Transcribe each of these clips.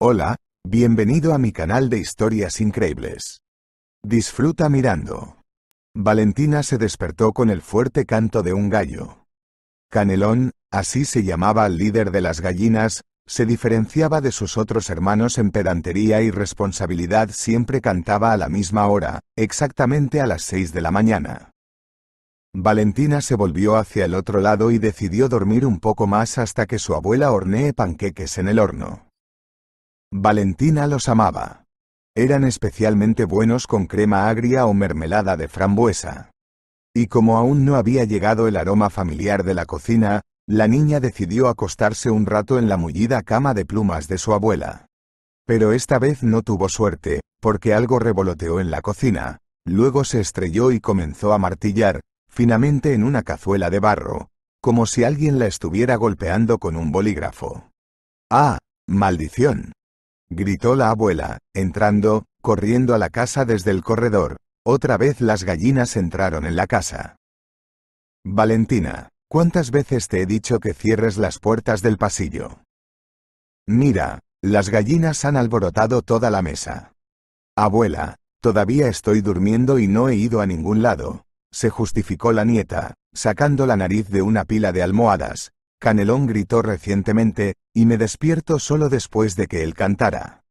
Hola, bienvenido a mi canal de historias increíbles. Disfruta mirando. Valentina se despertó con el fuerte canto de un gallo. Canelón, así se llamaba al líder de las gallinas, se diferenciaba de sus otros hermanos en pedantería y responsabilidad siempre cantaba a la misma hora, exactamente a las seis de la mañana. Valentina se volvió hacia el otro lado y decidió dormir un poco más hasta que su abuela hornee panqueques en el horno. Valentina los amaba. Eran especialmente buenos con crema agria o mermelada de frambuesa. Y como aún no había llegado el aroma familiar de la cocina, la niña decidió acostarse un rato en la mullida cama de plumas de su abuela. Pero esta vez no tuvo suerte, porque algo revoloteó en la cocina, luego se estrelló y comenzó a martillar, finamente en una cazuela de barro, como si alguien la estuviera golpeando con un bolígrafo. ¡Ah! ¡Maldición! gritó la abuela, entrando, corriendo a la casa desde el corredor. Otra vez las gallinas entraron en la casa. Valentina, ¿cuántas veces te he dicho que cierres las puertas del pasillo? Mira, las gallinas han alborotado toda la mesa. Abuela, todavía estoy durmiendo y no he ido a ningún lado, se justificó la nieta, sacando la nariz de una pila de almohadas. Canelón gritó recientemente, y me despierto solo después de que él cantara.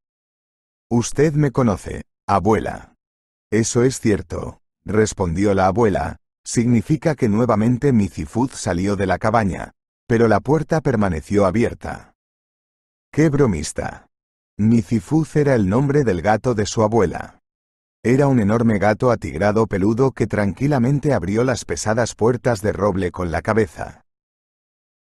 Usted me conoce, abuela. Eso es cierto, respondió la abuela, significa que nuevamente Mififuz salió de la cabaña, pero la puerta permaneció abierta. ¡Qué bromista! Micifuz era el nombre del gato de su abuela. Era un enorme gato atigrado peludo que tranquilamente abrió las pesadas puertas de roble con la cabeza.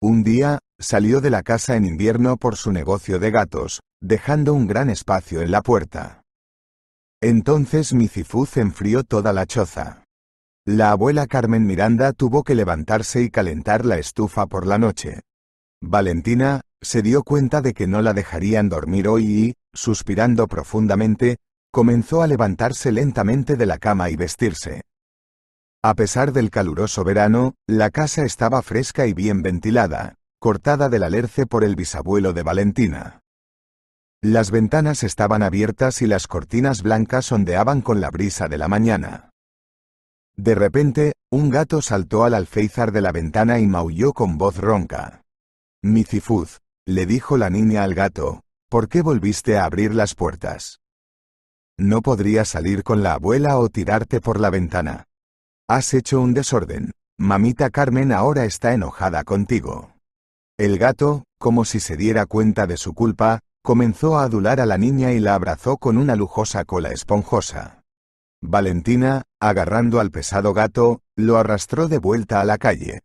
Un día, salió de la casa en invierno por su negocio de gatos, dejando un gran espacio en la puerta. Entonces Micifuz enfrió toda la choza. La abuela Carmen Miranda tuvo que levantarse y calentar la estufa por la noche. Valentina, se dio cuenta de que no la dejarían dormir hoy y, suspirando profundamente, comenzó a levantarse lentamente de la cama y vestirse. A pesar del caluroso verano, la casa estaba fresca y bien ventilada, cortada del alerce por el bisabuelo de Valentina. Las ventanas estaban abiertas y las cortinas blancas ondeaban con la brisa de la mañana. De repente, un gato saltó al alféizar de la ventana y maulló con voz ronca. «¡Mizifuz!», le dijo la niña al gato, ¿por qué volviste a abrir las puertas? No podría salir con la abuela o tirarte por la ventana. Has hecho un desorden. Mamita Carmen ahora está enojada contigo. El gato, como si se diera cuenta de su culpa, comenzó a adular a la niña y la abrazó con una lujosa cola esponjosa. Valentina, agarrando al pesado gato, lo arrastró de vuelta a la calle.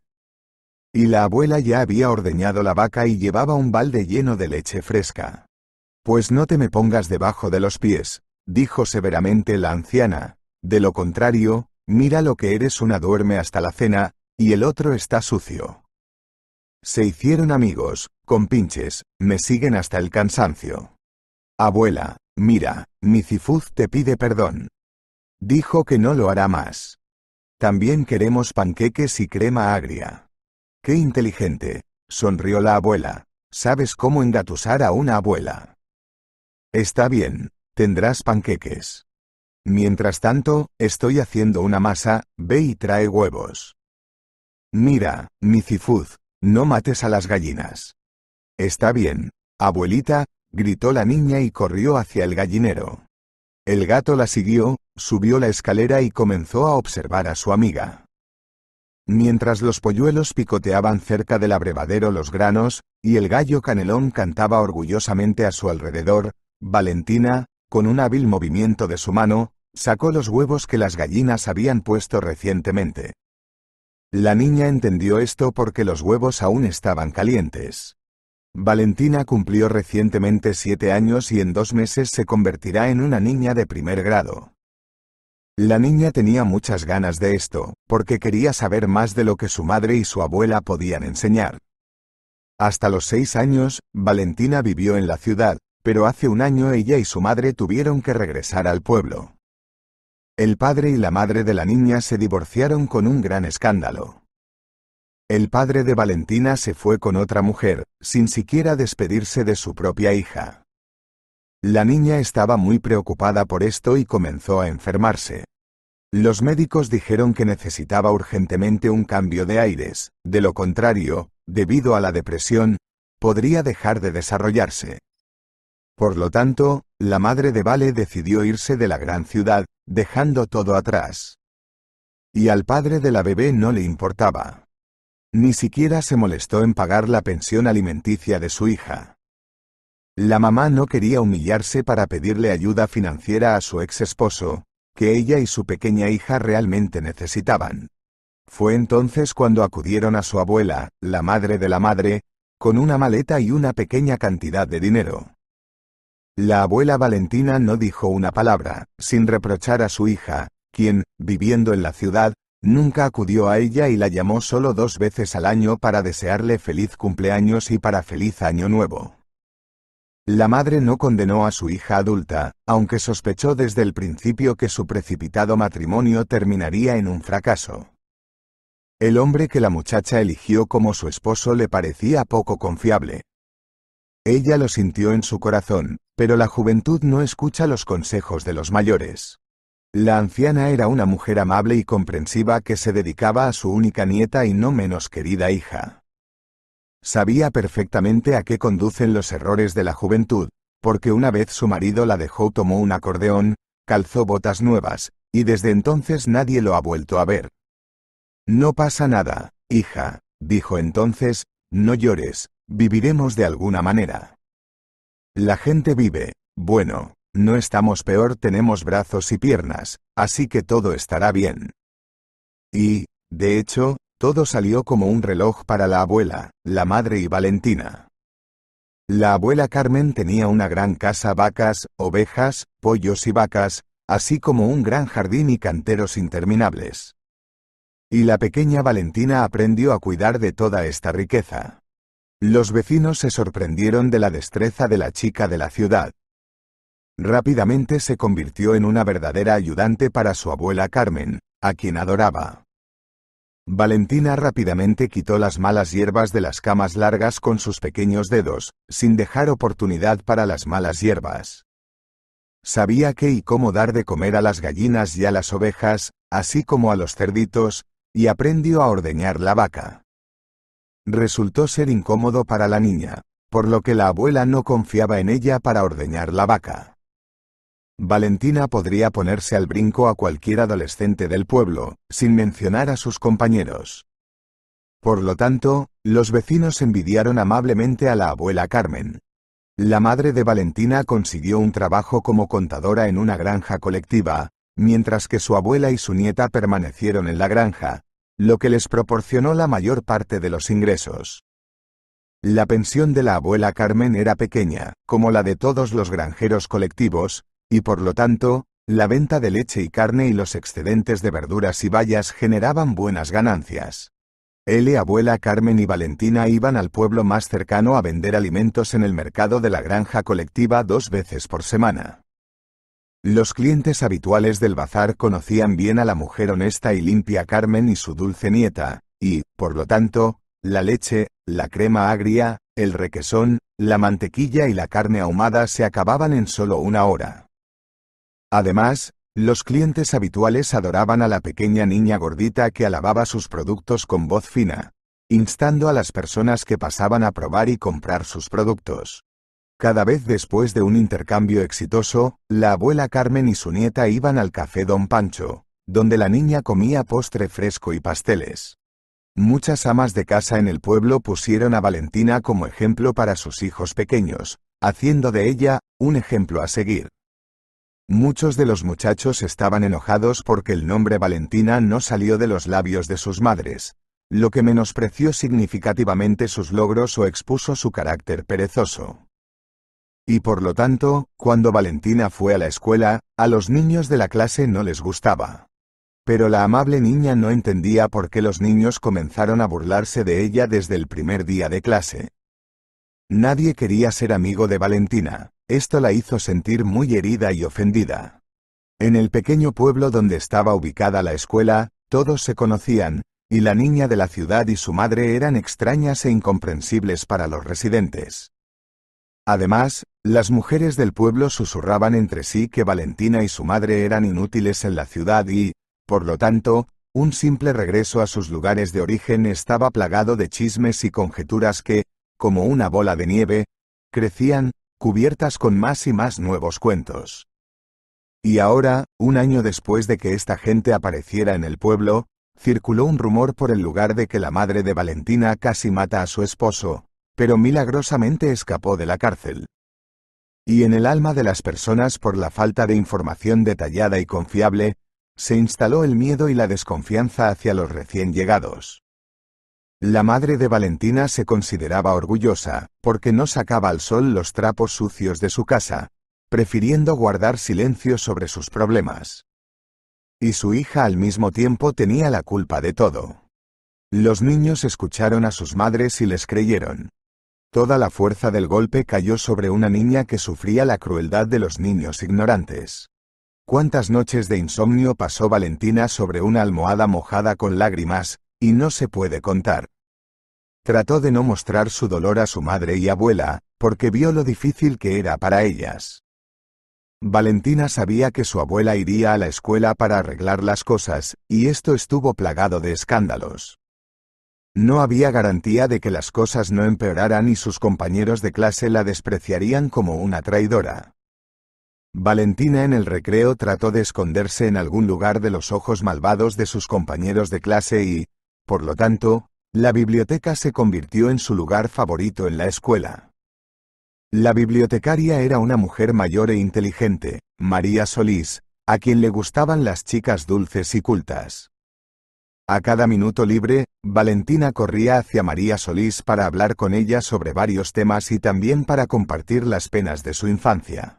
Y la abuela ya había ordeñado la vaca y llevaba un balde lleno de leche fresca. Pues no te me pongas debajo de los pies, dijo severamente la anciana, de lo contrario, Mira lo que eres una duerme hasta la cena, y el otro está sucio. Se hicieron amigos, con pinches, me siguen hasta el cansancio. Abuela, mira, mi cifuz te pide perdón. Dijo que no lo hará más. También queremos panqueques y crema agria. Qué inteligente, sonrió la abuela. Sabes cómo engatusar a una abuela. Está bien, tendrás panqueques. Mientras tanto, estoy haciendo una masa, ve y trae huevos. Mira, mi no mates a las gallinas. Está bien, abuelita, gritó la niña y corrió hacia el gallinero. El gato la siguió, subió la escalera y comenzó a observar a su amiga. Mientras los polluelos picoteaban cerca del abrevadero los granos, y el gallo canelón cantaba orgullosamente a su alrededor, Valentina, con un hábil movimiento de su mano, sacó los huevos que las gallinas habían puesto recientemente. La niña entendió esto porque los huevos aún estaban calientes. Valentina cumplió recientemente siete años y en dos meses se convertirá en una niña de primer grado. La niña tenía muchas ganas de esto, porque quería saber más de lo que su madre y su abuela podían enseñar. Hasta los seis años, Valentina vivió en la ciudad, pero hace un año ella y su madre tuvieron que regresar al pueblo. El padre y la madre de la niña se divorciaron con un gran escándalo. El padre de Valentina se fue con otra mujer, sin siquiera despedirse de su propia hija. La niña estaba muy preocupada por esto y comenzó a enfermarse. Los médicos dijeron que necesitaba urgentemente un cambio de aires, de lo contrario, debido a la depresión, podría dejar de desarrollarse. Por lo tanto, la madre de Vale decidió irse de la gran ciudad, dejando todo atrás. Y al padre de la bebé no le importaba. Ni siquiera se molestó en pagar la pensión alimenticia de su hija. La mamá no quería humillarse para pedirle ayuda financiera a su ex esposo, que ella y su pequeña hija realmente necesitaban. Fue entonces cuando acudieron a su abuela, la madre de la madre, con una maleta y una pequeña cantidad de dinero. La abuela Valentina no dijo una palabra, sin reprochar a su hija, quien, viviendo en la ciudad, nunca acudió a ella y la llamó solo dos veces al año para desearle feliz cumpleaños y para feliz año nuevo. La madre no condenó a su hija adulta, aunque sospechó desde el principio que su precipitado matrimonio terminaría en un fracaso. El hombre que la muchacha eligió como su esposo le parecía poco confiable. Ella lo sintió en su corazón, pero la juventud no escucha los consejos de los mayores. La anciana era una mujer amable y comprensiva que se dedicaba a su única nieta y no menos querida hija. Sabía perfectamente a qué conducen los errores de la juventud, porque una vez su marido la dejó tomó un acordeón, calzó botas nuevas, y desde entonces nadie lo ha vuelto a ver. No pasa nada, hija, dijo entonces, no llores, viviremos de alguna manera. La gente vive, bueno, no estamos peor, tenemos brazos y piernas, así que todo estará bien. Y, de hecho, todo salió como un reloj para la abuela, la madre y Valentina. La abuela Carmen tenía una gran casa, vacas, ovejas, pollos y vacas, así como un gran jardín y canteros interminables. Y la pequeña Valentina aprendió a cuidar de toda esta riqueza. Los vecinos se sorprendieron de la destreza de la chica de la ciudad. Rápidamente se convirtió en una verdadera ayudante para su abuela Carmen, a quien adoraba. Valentina rápidamente quitó las malas hierbas de las camas largas con sus pequeños dedos, sin dejar oportunidad para las malas hierbas. Sabía qué y cómo dar de comer a las gallinas y a las ovejas, así como a los cerditos, y aprendió a ordeñar la vaca resultó ser incómodo para la niña, por lo que la abuela no confiaba en ella para ordeñar la vaca. Valentina podría ponerse al brinco a cualquier adolescente del pueblo, sin mencionar a sus compañeros. Por lo tanto, los vecinos envidiaron amablemente a la abuela Carmen. La madre de Valentina consiguió un trabajo como contadora en una granja colectiva, mientras que su abuela y su nieta permanecieron en la granja, lo que les proporcionó la mayor parte de los ingresos. La pensión de la abuela Carmen era pequeña, como la de todos los granjeros colectivos, y por lo tanto, la venta de leche y carne y los excedentes de verduras y bayas generaban buenas ganancias. Él y abuela Carmen y Valentina iban al pueblo más cercano a vender alimentos en el mercado de la granja colectiva dos veces por semana. Los clientes habituales del bazar conocían bien a la mujer honesta y limpia Carmen y su dulce nieta, y, por lo tanto, la leche, la crema agria, el requesón, la mantequilla y la carne ahumada se acababan en solo una hora. Además, los clientes habituales adoraban a la pequeña niña gordita que alababa sus productos con voz fina, instando a las personas que pasaban a probar y comprar sus productos. Cada vez después de un intercambio exitoso, la abuela Carmen y su nieta iban al café Don Pancho, donde la niña comía postre fresco y pasteles. Muchas amas de casa en el pueblo pusieron a Valentina como ejemplo para sus hijos pequeños, haciendo de ella un ejemplo a seguir. Muchos de los muchachos estaban enojados porque el nombre Valentina no salió de los labios de sus madres, lo que menospreció significativamente sus logros o expuso su carácter perezoso. Y por lo tanto, cuando Valentina fue a la escuela, a los niños de la clase no les gustaba. Pero la amable niña no entendía por qué los niños comenzaron a burlarse de ella desde el primer día de clase. Nadie quería ser amigo de Valentina, esto la hizo sentir muy herida y ofendida. En el pequeño pueblo donde estaba ubicada la escuela, todos se conocían, y la niña de la ciudad y su madre eran extrañas e incomprensibles para los residentes. Además, las mujeres del pueblo susurraban entre sí que Valentina y su madre eran inútiles en la ciudad y, por lo tanto, un simple regreso a sus lugares de origen estaba plagado de chismes y conjeturas que, como una bola de nieve, crecían, cubiertas con más y más nuevos cuentos. Y ahora, un año después de que esta gente apareciera en el pueblo, circuló un rumor por el lugar de que la madre de Valentina casi mata a su esposo, pero milagrosamente escapó de la cárcel. Y en el alma de las personas por la falta de información detallada y confiable, se instaló el miedo y la desconfianza hacia los recién llegados. La madre de Valentina se consideraba orgullosa, porque no sacaba al sol los trapos sucios de su casa, prefiriendo guardar silencio sobre sus problemas. Y su hija al mismo tiempo tenía la culpa de todo. Los niños escucharon a sus madres y les creyeron. Toda la fuerza del golpe cayó sobre una niña que sufría la crueldad de los niños ignorantes. ¿Cuántas noches de insomnio pasó Valentina sobre una almohada mojada con lágrimas, y no se puede contar? Trató de no mostrar su dolor a su madre y abuela, porque vio lo difícil que era para ellas. Valentina sabía que su abuela iría a la escuela para arreglar las cosas, y esto estuvo plagado de escándalos. No había garantía de que las cosas no empeoraran y sus compañeros de clase la despreciarían como una traidora. Valentina en el recreo trató de esconderse en algún lugar de los ojos malvados de sus compañeros de clase y, por lo tanto, la biblioteca se convirtió en su lugar favorito en la escuela. La bibliotecaria era una mujer mayor e inteligente, María Solís, a quien le gustaban las chicas dulces y cultas. A cada minuto libre, Valentina corría hacia María Solís para hablar con ella sobre varios temas y también para compartir las penas de su infancia.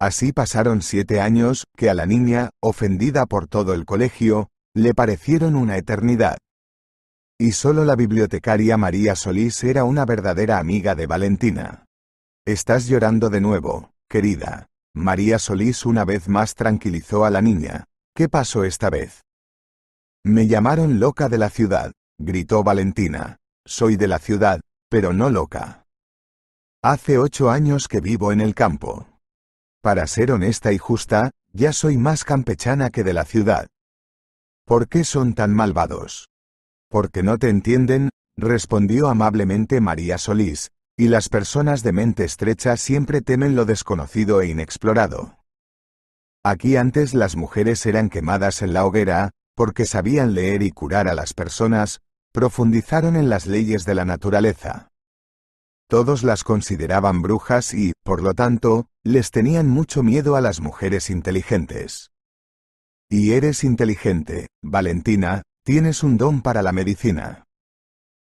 Así pasaron siete años, que a la niña, ofendida por todo el colegio, le parecieron una eternidad. Y solo la bibliotecaria María Solís era una verdadera amiga de Valentina. Estás llorando de nuevo, querida. María Solís una vez más tranquilizó a la niña. ¿Qué pasó esta vez? Me llamaron loca de la ciudad, gritó Valentina. Soy de la ciudad, pero no loca. Hace ocho años que vivo en el campo. Para ser honesta y justa, ya soy más campechana que de la ciudad. ¿Por qué son tan malvados? Porque no te entienden, respondió amablemente María Solís, y las personas de mente estrecha siempre temen lo desconocido e inexplorado. Aquí antes las mujeres eran quemadas en la hoguera, porque sabían leer y curar a las personas, profundizaron en las leyes de la naturaleza. Todos las consideraban brujas y, por lo tanto, les tenían mucho miedo a las mujeres inteligentes. Y eres inteligente, Valentina, tienes un don para la medicina.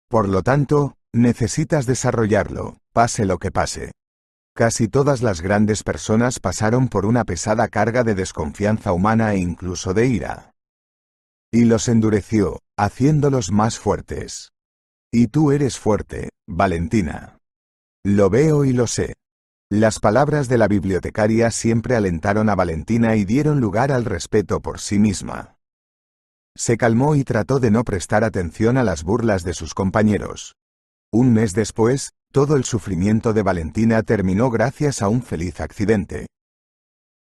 Por lo tanto, necesitas desarrollarlo, pase lo que pase. Casi todas las grandes personas pasaron por una pesada carga de desconfianza humana e incluso de ira y los endureció, haciéndolos más fuertes. Y tú eres fuerte, Valentina. Lo veo y lo sé. Las palabras de la bibliotecaria siempre alentaron a Valentina y dieron lugar al respeto por sí misma. Se calmó y trató de no prestar atención a las burlas de sus compañeros. Un mes después, todo el sufrimiento de Valentina terminó gracias a un feliz accidente.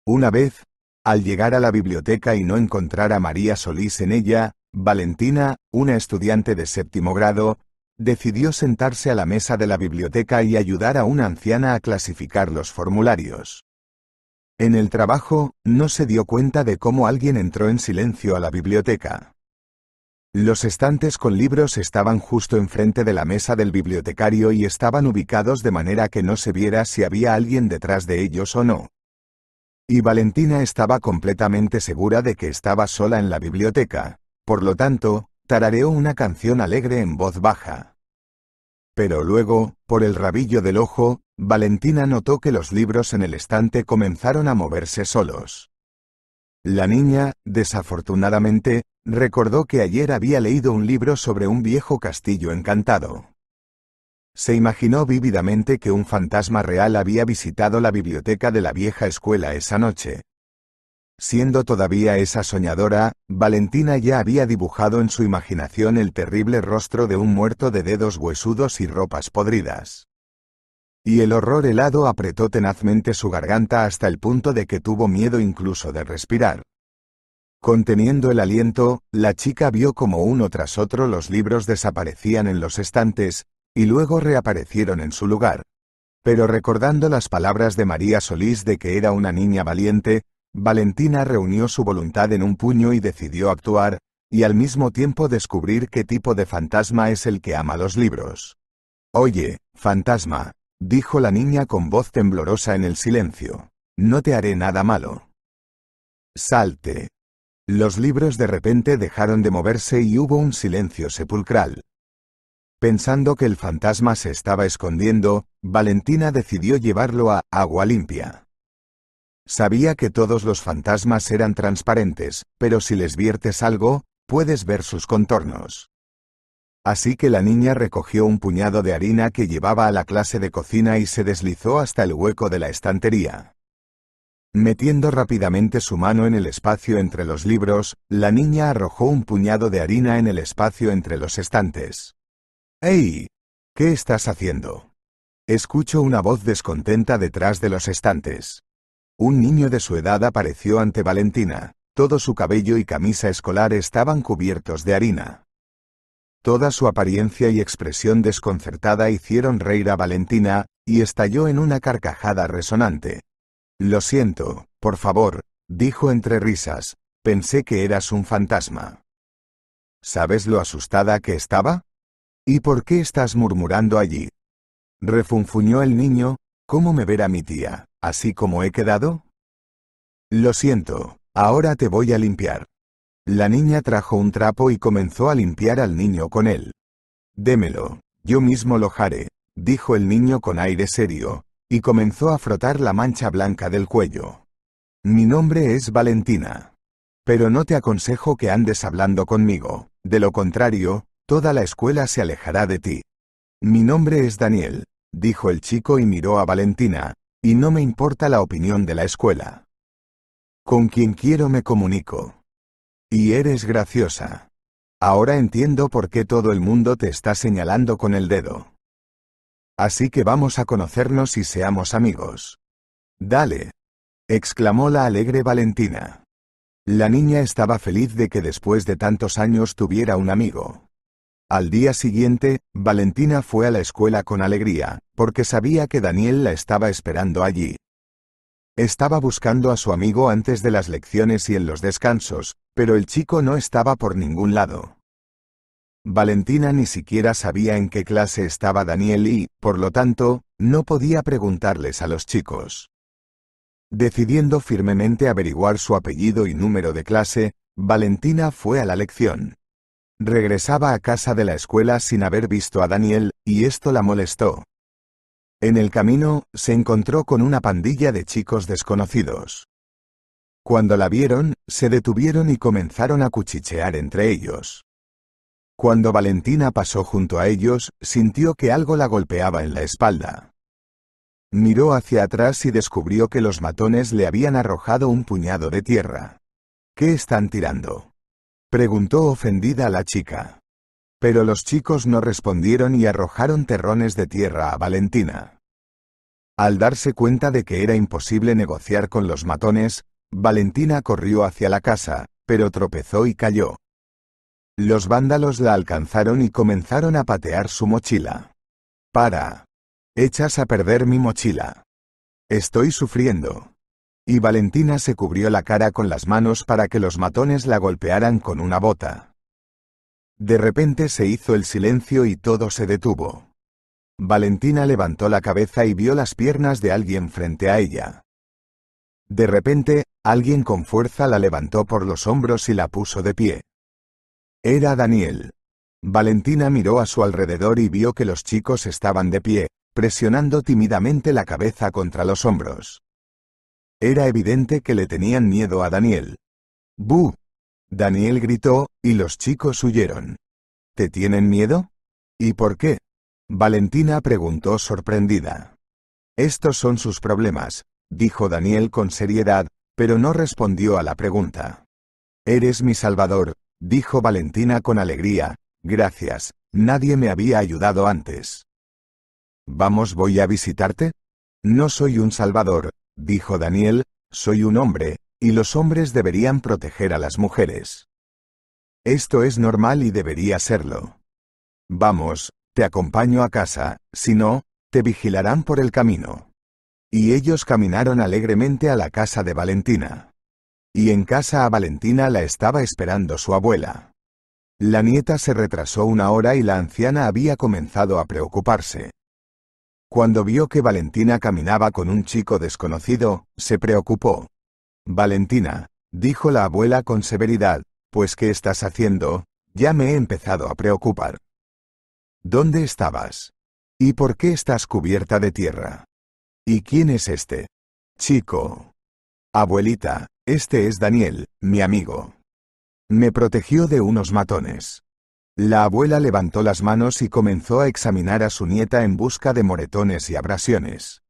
Una vez, al llegar a la biblioteca y no encontrar a María Solís en ella, Valentina, una estudiante de séptimo grado, decidió sentarse a la mesa de la biblioteca y ayudar a una anciana a clasificar los formularios. En el trabajo, no se dio cuenta de cómo alguien entró en silencio a la biblioteca. Los estantes con libros estaban justo enfrente de la mesa del bibliotecario y estaban ubicados de manera que no se viera si había alguien detrás de ellos o no. Y Valentina estaba completamente segura de que estaba sola en la biblioteca, por lo tanto, tarareó una canción alegre en voz baja. Pero luego, por el rabillo del ojo, Valentina notó que los libros en el estante comenzaron a moverse solos. La niña, desafortunadamente, recordó que ayer había leído un libro sobre un viejo castillo encantado. Se imaginó vívidamente que un fantasma real había visitado la biblioteca de la vieja escuela esa noche. Siendo todavía esa soñadora, Valentina ya había dibujado en su imaginación el terrible rostro de un muerto de dedos huesudos y ropas podridas. Y el horror helado apretó tenazmente su garganta hasta el punto de que tuvo miedo incluso de respirar. Conteniendo el aliento, la chica vio como uno tras otro los libros desaparecían en los estantes, y luego reaparecieron en su lugar. Pero recordando las palabras de María Solís de que era una niña valiente, Valentina reunió su voluntad en un puño y decidió actuar, y al mismo tiempo descubrir qué tipo de fantasma es el que ama los libros. Oye, fantasma, dijo la niña con voz temblorosa en el silencio, no te haré nada malo. Salte. Los libros de repente dejaron de moverse y hubo un silencio sepulcral. Pensando que el fantasma se estaba escondiendo, Valentina decidió llevarlo a agua limpia. Sabía que todos los fantasmas eran transparentes, pero si les viertes algo, puedes ver sus contornos. Así que la niña recogió un puñado de harina que llevaba a la clase de cocina y se deslizó hasta el hueco de la estantería. Metiendo rápidamente su mano en el espacio entre los libros, la niña arrojó un puñado de harina en el espacio entre los estantes. ¡Hey! ¿Qué estás haciendo? Escucho una voz descontenta detrás de los estantes. Un niño de su edad apareció ante Valentina. Todo su cabello y camisa escolar estaban cubiertos de harina. Toda su apariencia y expresión desconcertada hicieron reír a Valentina, y estalló en una carcajada resonante. Lo siento, por favor, dijo entre risas, pensé que eras un fantasma. ¿Sabes lo asustada que estaba? ¿Y por qué estás murmurando allí? Refunfuñó el niño, ¿cómo me verá mi tía, así como he quedado? Lo siento, ahora te voy a limpiar. La niña trajo un trapo y comenzó a limpiar al niño con él. Démelo, yo mismo lo haré, dijo el niño con aire serio, y comenzó a frotar la mancha blanca del cuello. Mi nombre es Valentina. Pero no te aconsejo que andes hablando conmigo, de lo contrario, Toda la escuela se alejará de ti. Mi nombre es Daniel, dijo el chico y miró a Valentina, y no me importa la opinión de la escuela. Con quien quiero me comunico. Y eres graciosa. Ahora entiendo por qué todo el mundo te está señalando con el dedo. Así que vamos a conocernos y seamos amigos. Dale. exclamó la alegre Valentina. La niña estaba feliz de que después de tantos años tuviera un amigo. Al día siguiente, Valentina fue a la escuela con alegría, porque sabía que Daniel la estaba esperando allí. Estaba buscando a su amigo antes de las lecciones y en los descansos, pero el chico no estaba por ningún lado. Valentina ni siquiera sabía en qué clase estaba Daniel y, por lo tanto, no podía preguntarles a los chicos. Decidiendo firmemente averiguar su apellido y número de clase, Valentina fue a la lección. Regresaba a casa de la escuela sin haber visto a Daniel, y esto la molestó. En el camino, se encontró con una pandilla de chicos desconocidos. Cuando la vieron, se detuvieron y comenzaron a cuchichear entre ellos. Cuando Valentina pasó junto a ellos, sintió que algo la golpeaba en la espalda. Miró hacia atrás y descubrió que los matones le habían arrojado un puñado de tierra. ¿Qué están tirando? Preguntó ofendida la chica. Pero los chicos no respondieron y arrojaron terrones de tierra a Valentina. Al darse cuenta de que era imposible negociar con los matones, Valentina corrió hacia la casa, pero tropezó y cayó. Los vándalos la alcanzaron y comenzaron a patear su mochila. Para. Echas a perder mi mochila. Estoy sufriendo y Valentina se cubrió la cara con las manos para que los matones la golpearan con una bota. De repente se hizo el silencio y todo se detuvo. Valentina levantó la cabeza y vio las piernas de alguien frente a ella. De repente, alguien con fuerza la levantó por los hombros y la puso de pie. Era Daniel. Valentina miró a su alrededor y vio que los chicos estaban de pie, presionando tímidamente la cabeza contra los hombros. Era evidente que le tenían miedo a Daniel. ¡Bu! Daniel gritó, y los chicos huyeron. ¿Te tienen miedo? ¿Y por qué? Valentina preguntó sorprendida. Estos son sus problemas, dijo Daniel con seriedad, pero no respondió a la pregunta. Eres mi salvador, dijo Valentina con alegría, gracias, nadie me había ayudado antes. Vamos, voy a visitarte. No soy un salvador, dijo Daniel, soy un hombre, y los hombres deberían proteger a las mujeres. Esto es normal y debería serlo. Vamos, te acompaño a casa, si no, te vigilarán por el camino. Y ellos caminaron alegremente a la casa de Valentina. Y en casa a Valentina la estaba esperando su abuela. La nieta se retrasó una hora y la anciana había comenzado a preocuparse. Cuando vio que Valentina caminaba con un chico desconocido, se preocupó. Valentina, dijo la abuela con severidad, pues ¿qué estás haciendo? Ya me he empezado a preocupar. ¿Dónde estabas? ¿Y por qué estás cubierta de tierra? ¿Y quién es este? Chico. Abuelita, este es Daniel, mi amigo. Me protegió de unos matones. La abuela levantó las manos y comenzó a examinar a su nieta en busca de moretones y abrasiones.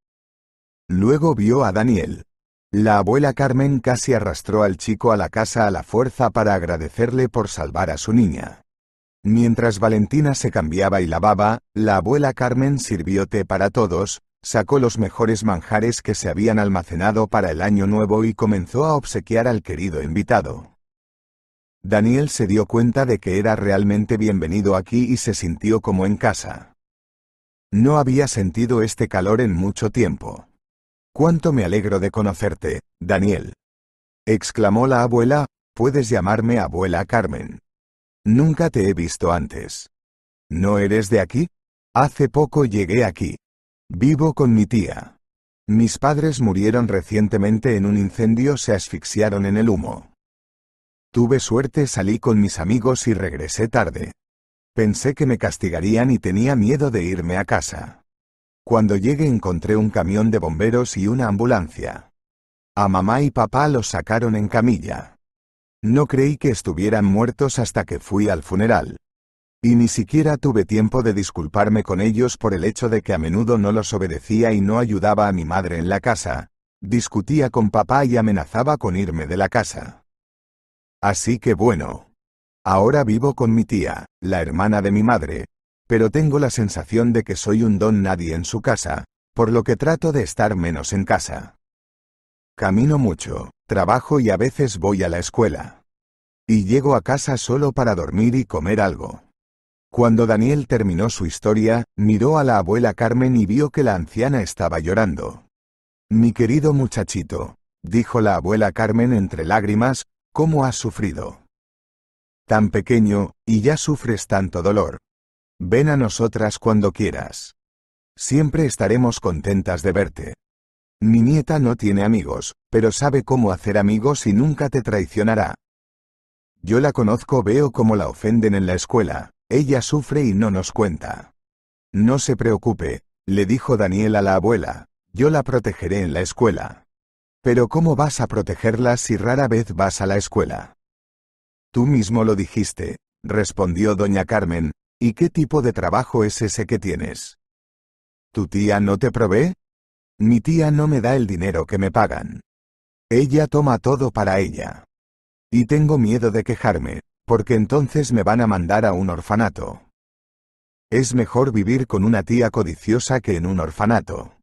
Luego vio a Daniel. La abuela Carmen casi arrastró al chico a la casa a la fuerza para agradecerle por salvar a su niña. Mientras Valentina se cambiaba y lavaba, la abuela Carmen sirvió té para todos, sacó los mejores manjares que se habían almacenado para el año nuevo y comenzó a obsequiar al querido invitado. Daniel se dio cuenta de que era realmente bienvenido aquí y se sintió como en casa. No había sentido este calor en mucho tiempo. Cuánto me alegro de conocerte, Daniel. exclamó la abuela, puedes llamarme abuela Carmen. Nunca te he visto antes. ¿No eres de aquí? Hace poco llegué aquí. Vivo con mi tía. Mis padres murieron recientemente en un incendio, se asfixiaron en el humo. Tuve suerte, salí con mis amigos y regresé tarde. Pensé que me castigarían y tenía miedo de irme a casa. Cuando llegué encontré un camión de bomberos y una ambulancia. A mamá y papá los sacaron en camilla. No creí que estuvieran muertos hasta que fui al funeral. Y ni siquiera tuve tiempo de disculparme con ellos por el hecho de que a menudo no los obedecía y no ayudaba a mi madre en la casa. Discutía con papá y amenazaba con irme de la casa. Así que bueno. Ahora vivo con mi tía, la hermana de mi madre, pero tengo la sensación de que soy un don nadie en su casa, por lo que trato de estar menos en casa. Camino mucho, trabajo y a veces voy a la escuela. Y llego a casa solo para dormir y comer algo. Cuando Daniel terminó su historia, miró a la abuela Carmen y vio que la anciana estaba llorando. Mi querido muchachito, dijo la abuela Carmen entre lágrimas, ¿Cómo has sufrido? Tan pequeño, y ya sufres tanto dolor. Ven a nosotras cuando quieras. Siempre estaremos contentas de verte. Mi nieta no tiene amigos, pero sabe cómo hacer amigos y nunca te traicionará. Yo la conozco, veo cómo la ofenden en la escuela, ella sufre y no nos cuenta. No se preocupe, le dijo Daniel a la abuela, yo la protegeré en la escuela. Pero ¿cómo vas a protegerla si rara vez vas a la escuela? Tú mismo lo dijiste, respondió doña Carmen, ¿y qué tipo de trabajo es ese que tienes? ¿Tu tía no te provee? Mi tía no me da el dinero que me pagan. Ella toma todo para ella. Y tengo miedo de quejarme, porque entonces me van a mandar a un orfanato. Es mejor vivir con una tía codiciosa que en un orfanato.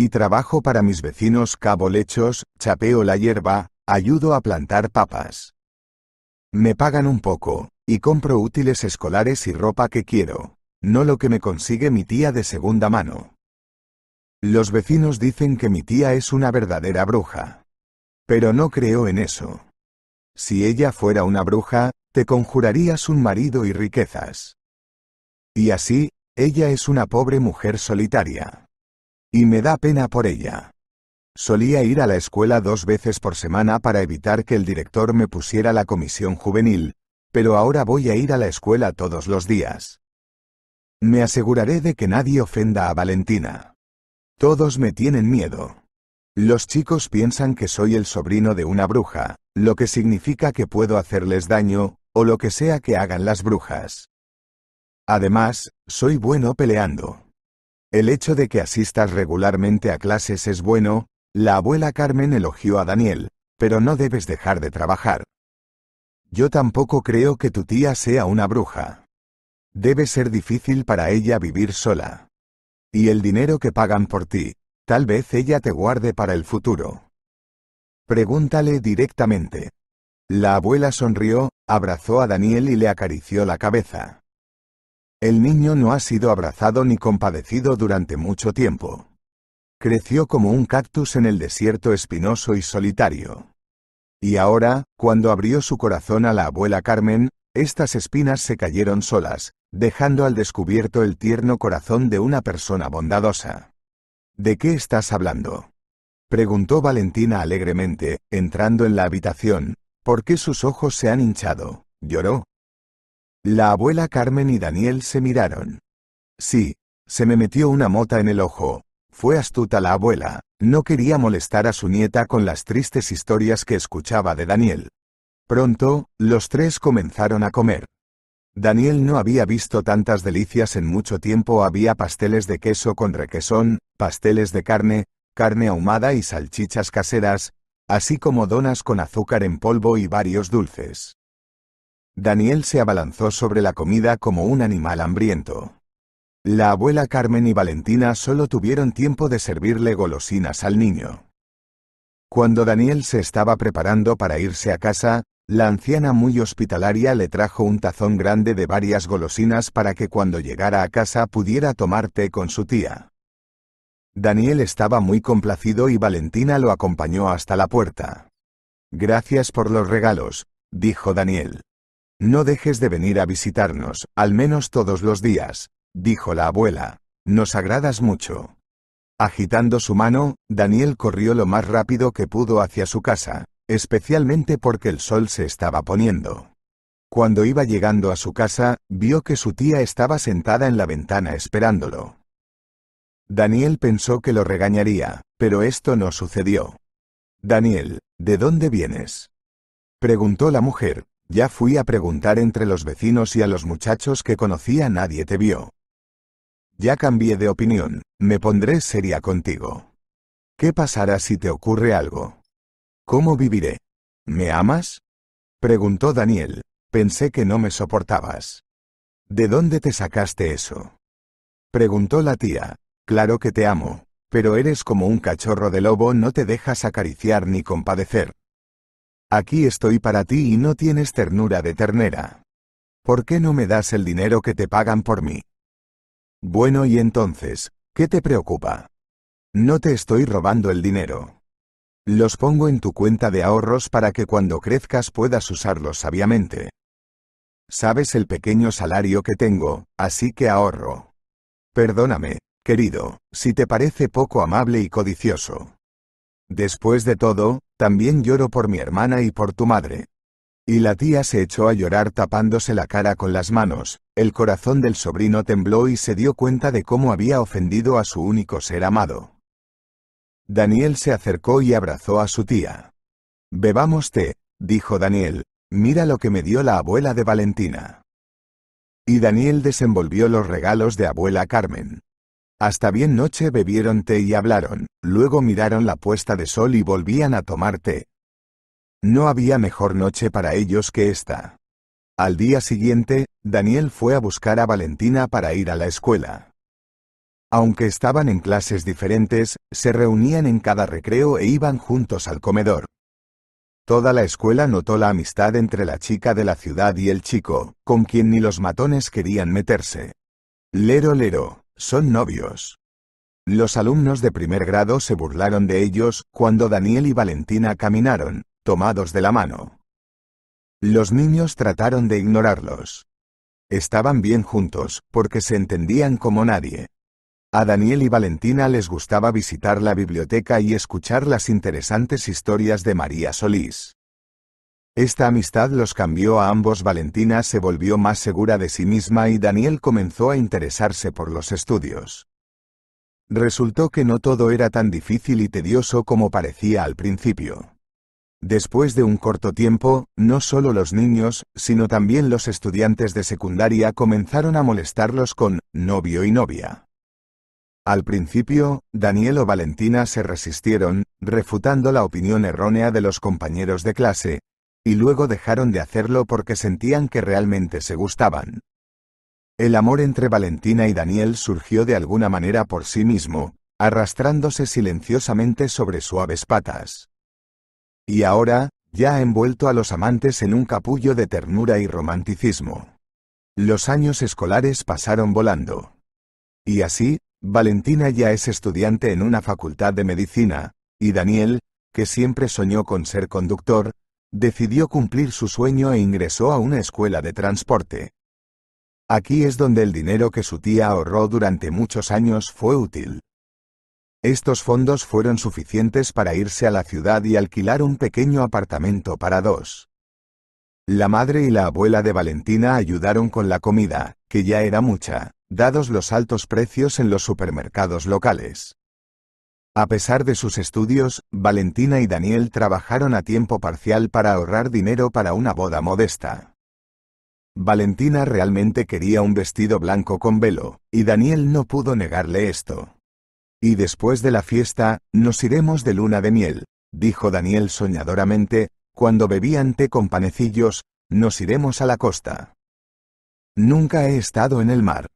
Y trabajo para mis vecinos cabo lechos, chapeo la hierba, ayudo a plantar papas. Me pagan un poco, y compro útiles escolares y ropa que quiero, no lo que me consigue mi tía de segunda mano. Los vecinos dicen que mi tía es una verdadera bruja. Pero no creo en eso. Si ella fuera una bruja, te conjurarías un marido y riquezas. Y así, ella es una pobre mujer solitaria. Y me da pena por ella. Solía ir a la escuela dos veces por semana para evitar que el director me pusiera la comisión juvenil, pero ahora voy a ir a la escuela todos los días. Me aseguraré de que nadie ofenda a Valentina. Todos me tienen miedo. Los chicos piensan que soy el sobrino de una bruja, lo que significa que puedo hacerles daño, o lo que sea que hagan las brujas. Además, soy bueno peleando. El hecho de que asistas regularmente a clases es bueno, la abuela Carmen elogió a Daniel, pero no debes dejar de trabajar. Yo tampoco creo que tu tía sea una bruja. Debe ser difícil para ella vivir sola. Y el dinero que pagan por ti, tal vez ella te guarde para el futuro. Pregúntale directamente. La abuela sonrió, abrazó a Daniel y le acarició la cabeza. El niño no ha sido abrazado ni compadecido durante mucho tiempo. Creció como un cactus en el desierto espinoso y solitario. Y ahora, cuando abrió su corazón a la abuela Carmen, estas espinas se cayeron solas, dejando al descubierto el tierno corazón de una persona bondadosa. ¿De qué estás hablando? preguntó Valentina alegremente, entrando en la habitación, ¿por qué sus ojos se han hinchado? lloró, la abuela Carmen y Daniel se miraron. Sí, se me metió una mota en el ojo. Fue astuta la abuela, no quería molestar a su nieta con las tristes historias que escuchaba de Daniel. Pronto, los tres comenzaron a comer. Daniel no había visto tantas delicias en mucho tiempo, había pasteles de queso con requesón, pasteles de carne, carne ahumada y salchichas caseras, así como donas con azúcar en polvo y varios dulces. Daniel se abalanzó sobre la comida como un animal hambriento. La abuela Carmen y Valentina solo tuvieron tiempo de servirle golosinas al niño. Cuando Daniel se estaba preparando para irse a casa, la anciana muy hospitalaria le trajo un tazón grande de varias golosinas para que cuando llegara a casa pudiera tomar té con su tía. Daniel estaba muy complacido y Valentina lo acompañó hasta la puerta. Gracias por los regalos, dijo Daniel. No dejes de venir a visitarnos, al menos todos los días, dijo la abuela. Nos agradas mucho. Agitando su mano, Daniel corrió lo más rápido que pudo hacia su casa, especialmente porque el sol se estaba poniendo. Cuando iba llegando a su casa, vio que su tía estaba sentada en la ventana esperándolo. Daniel pensó que lo regañaría, pero esto no sucedió. Daniel, ¿de dónde vienes? preguntó la mujer, ya fui a preguntar entre los vecinos y a los muchachos que conocía nadie te vio. Ya cambié de opinión, me pondré seria contigo. ¿Qué pasará si te ocurre algo? ¿Cómo viviré? ¿Me amas? Preguntó Daniel, pensé que no me soportabas. ¿De dónde te sacaste eso? Preguntó la tía, claro que te amo, pero eres como un cachorro de lobo, no te dejas acariciar ni compadecer. Aquí estoy para ti y no tienes ternura de ternera. ¿Por qué no me das el dinero que te pagan por mí? Bueno y entonces, ¿qué te preocupa? No te estoy robando el dinero. Los pongo en tu cuenta de ahorros para que cuando crezcas puedas usarlos sabiamente. Sabes el pequeño salario que tengo, así que ahorro. Perdóname, querido, si te parece poco amable y codicioso. Después de todo, también lloro por mi hermana y por tu madre. Y la tía se echó a llorar tapándose la cara con las manos, el corazón del sobrino tembló y se dio cuenta de cómo había ofendido a su único ser amado. Daniel se acercó y abrazó a su tía. Bebamos té, dijo Daniel, mira lo que me dio la abuela de Valentina. Y Daniel desenvolvió los regalos de abuela Carmen. Hasta bien noche bebieron té y hablaron, luego miraron la puesta de sol y volvían a tomar té. No había mejor noche para ellos que esta. Al día siguiente, Daniel fue a buscar a Valentina para ir a la escuela. Aunque estaban en clases diferentes, se reunían en cada recreo e iban juntos al comedor. Toda la escuela notó la amistad entre la chica de la ciudad y el chico, con quien ni los matones querían meterse. Lero lero son novios. Los alumnos de primer grado se burlaron de ellos cuando Daniel y Valentina caminaron, tomados de la mano. Los niños trataron de ignorarlos. Estaban bien juntos, porque se entendían como nadie. A Daniel y Valentina les gustaba visitar la biblioteca y escuchar las interesantes historias de María Solís. Esta amistad los cambió a ambos. Valentina se volvió más segura de sí misma y Daniel comenzó a interesarse por los estudios. Resultó que no todo era tan difícil y tedioso como parecía al principio. Después de un corto tiempo, no solo los niños, sino también los estudiantes de secundaria comenzaron a molestarlos con novio y novia. Al principio, Daniel o Valentina se resistieron, refutando la opinión errónea de los compañeros de clase, y luego dejaron de hacerlo porque sentían que realmente se gustaban. El amor entre Valentina y Daniel surgió de alguna manera por sí mismo, arrastrándose silenciosamente sobre suaves patas. Y ahora, ya ha envuelto a los amantes en un capullo de ternura y romanticismo. Los años escolares pasaron volando. Y así, Valentina ya es estudiante en una facultad de medicina, y Daniel, que siempre soñó con ser conductor, decidió cumplir su sueño e ingresó a una escuela de transporte. Aquí es donde el dinero que su tía ahorró durante muchos años fue útil. Estos fondos fueron suficientes para irse a la ciudad y alquilar un pequeño apartamento para dos. La madre y la abuela de Valentina ayudaron con la comida, que ya era mucha, dados los altos precios en los supermercados locales. A pesar de sus estudios, Valentina y Daniel trabajaron a tiempo parcial para ahorrar dinero para una boda modesta. Valentina realmente quería un vestido blanco con velo, y Daniel no pudo negarle esto. Y después de la fiesta, nos iremos de luna de miel, dijo Daniel soñadoramente, cuando bebían té con panecillos, nos iremos a la costa. Nunca he estado en el mar.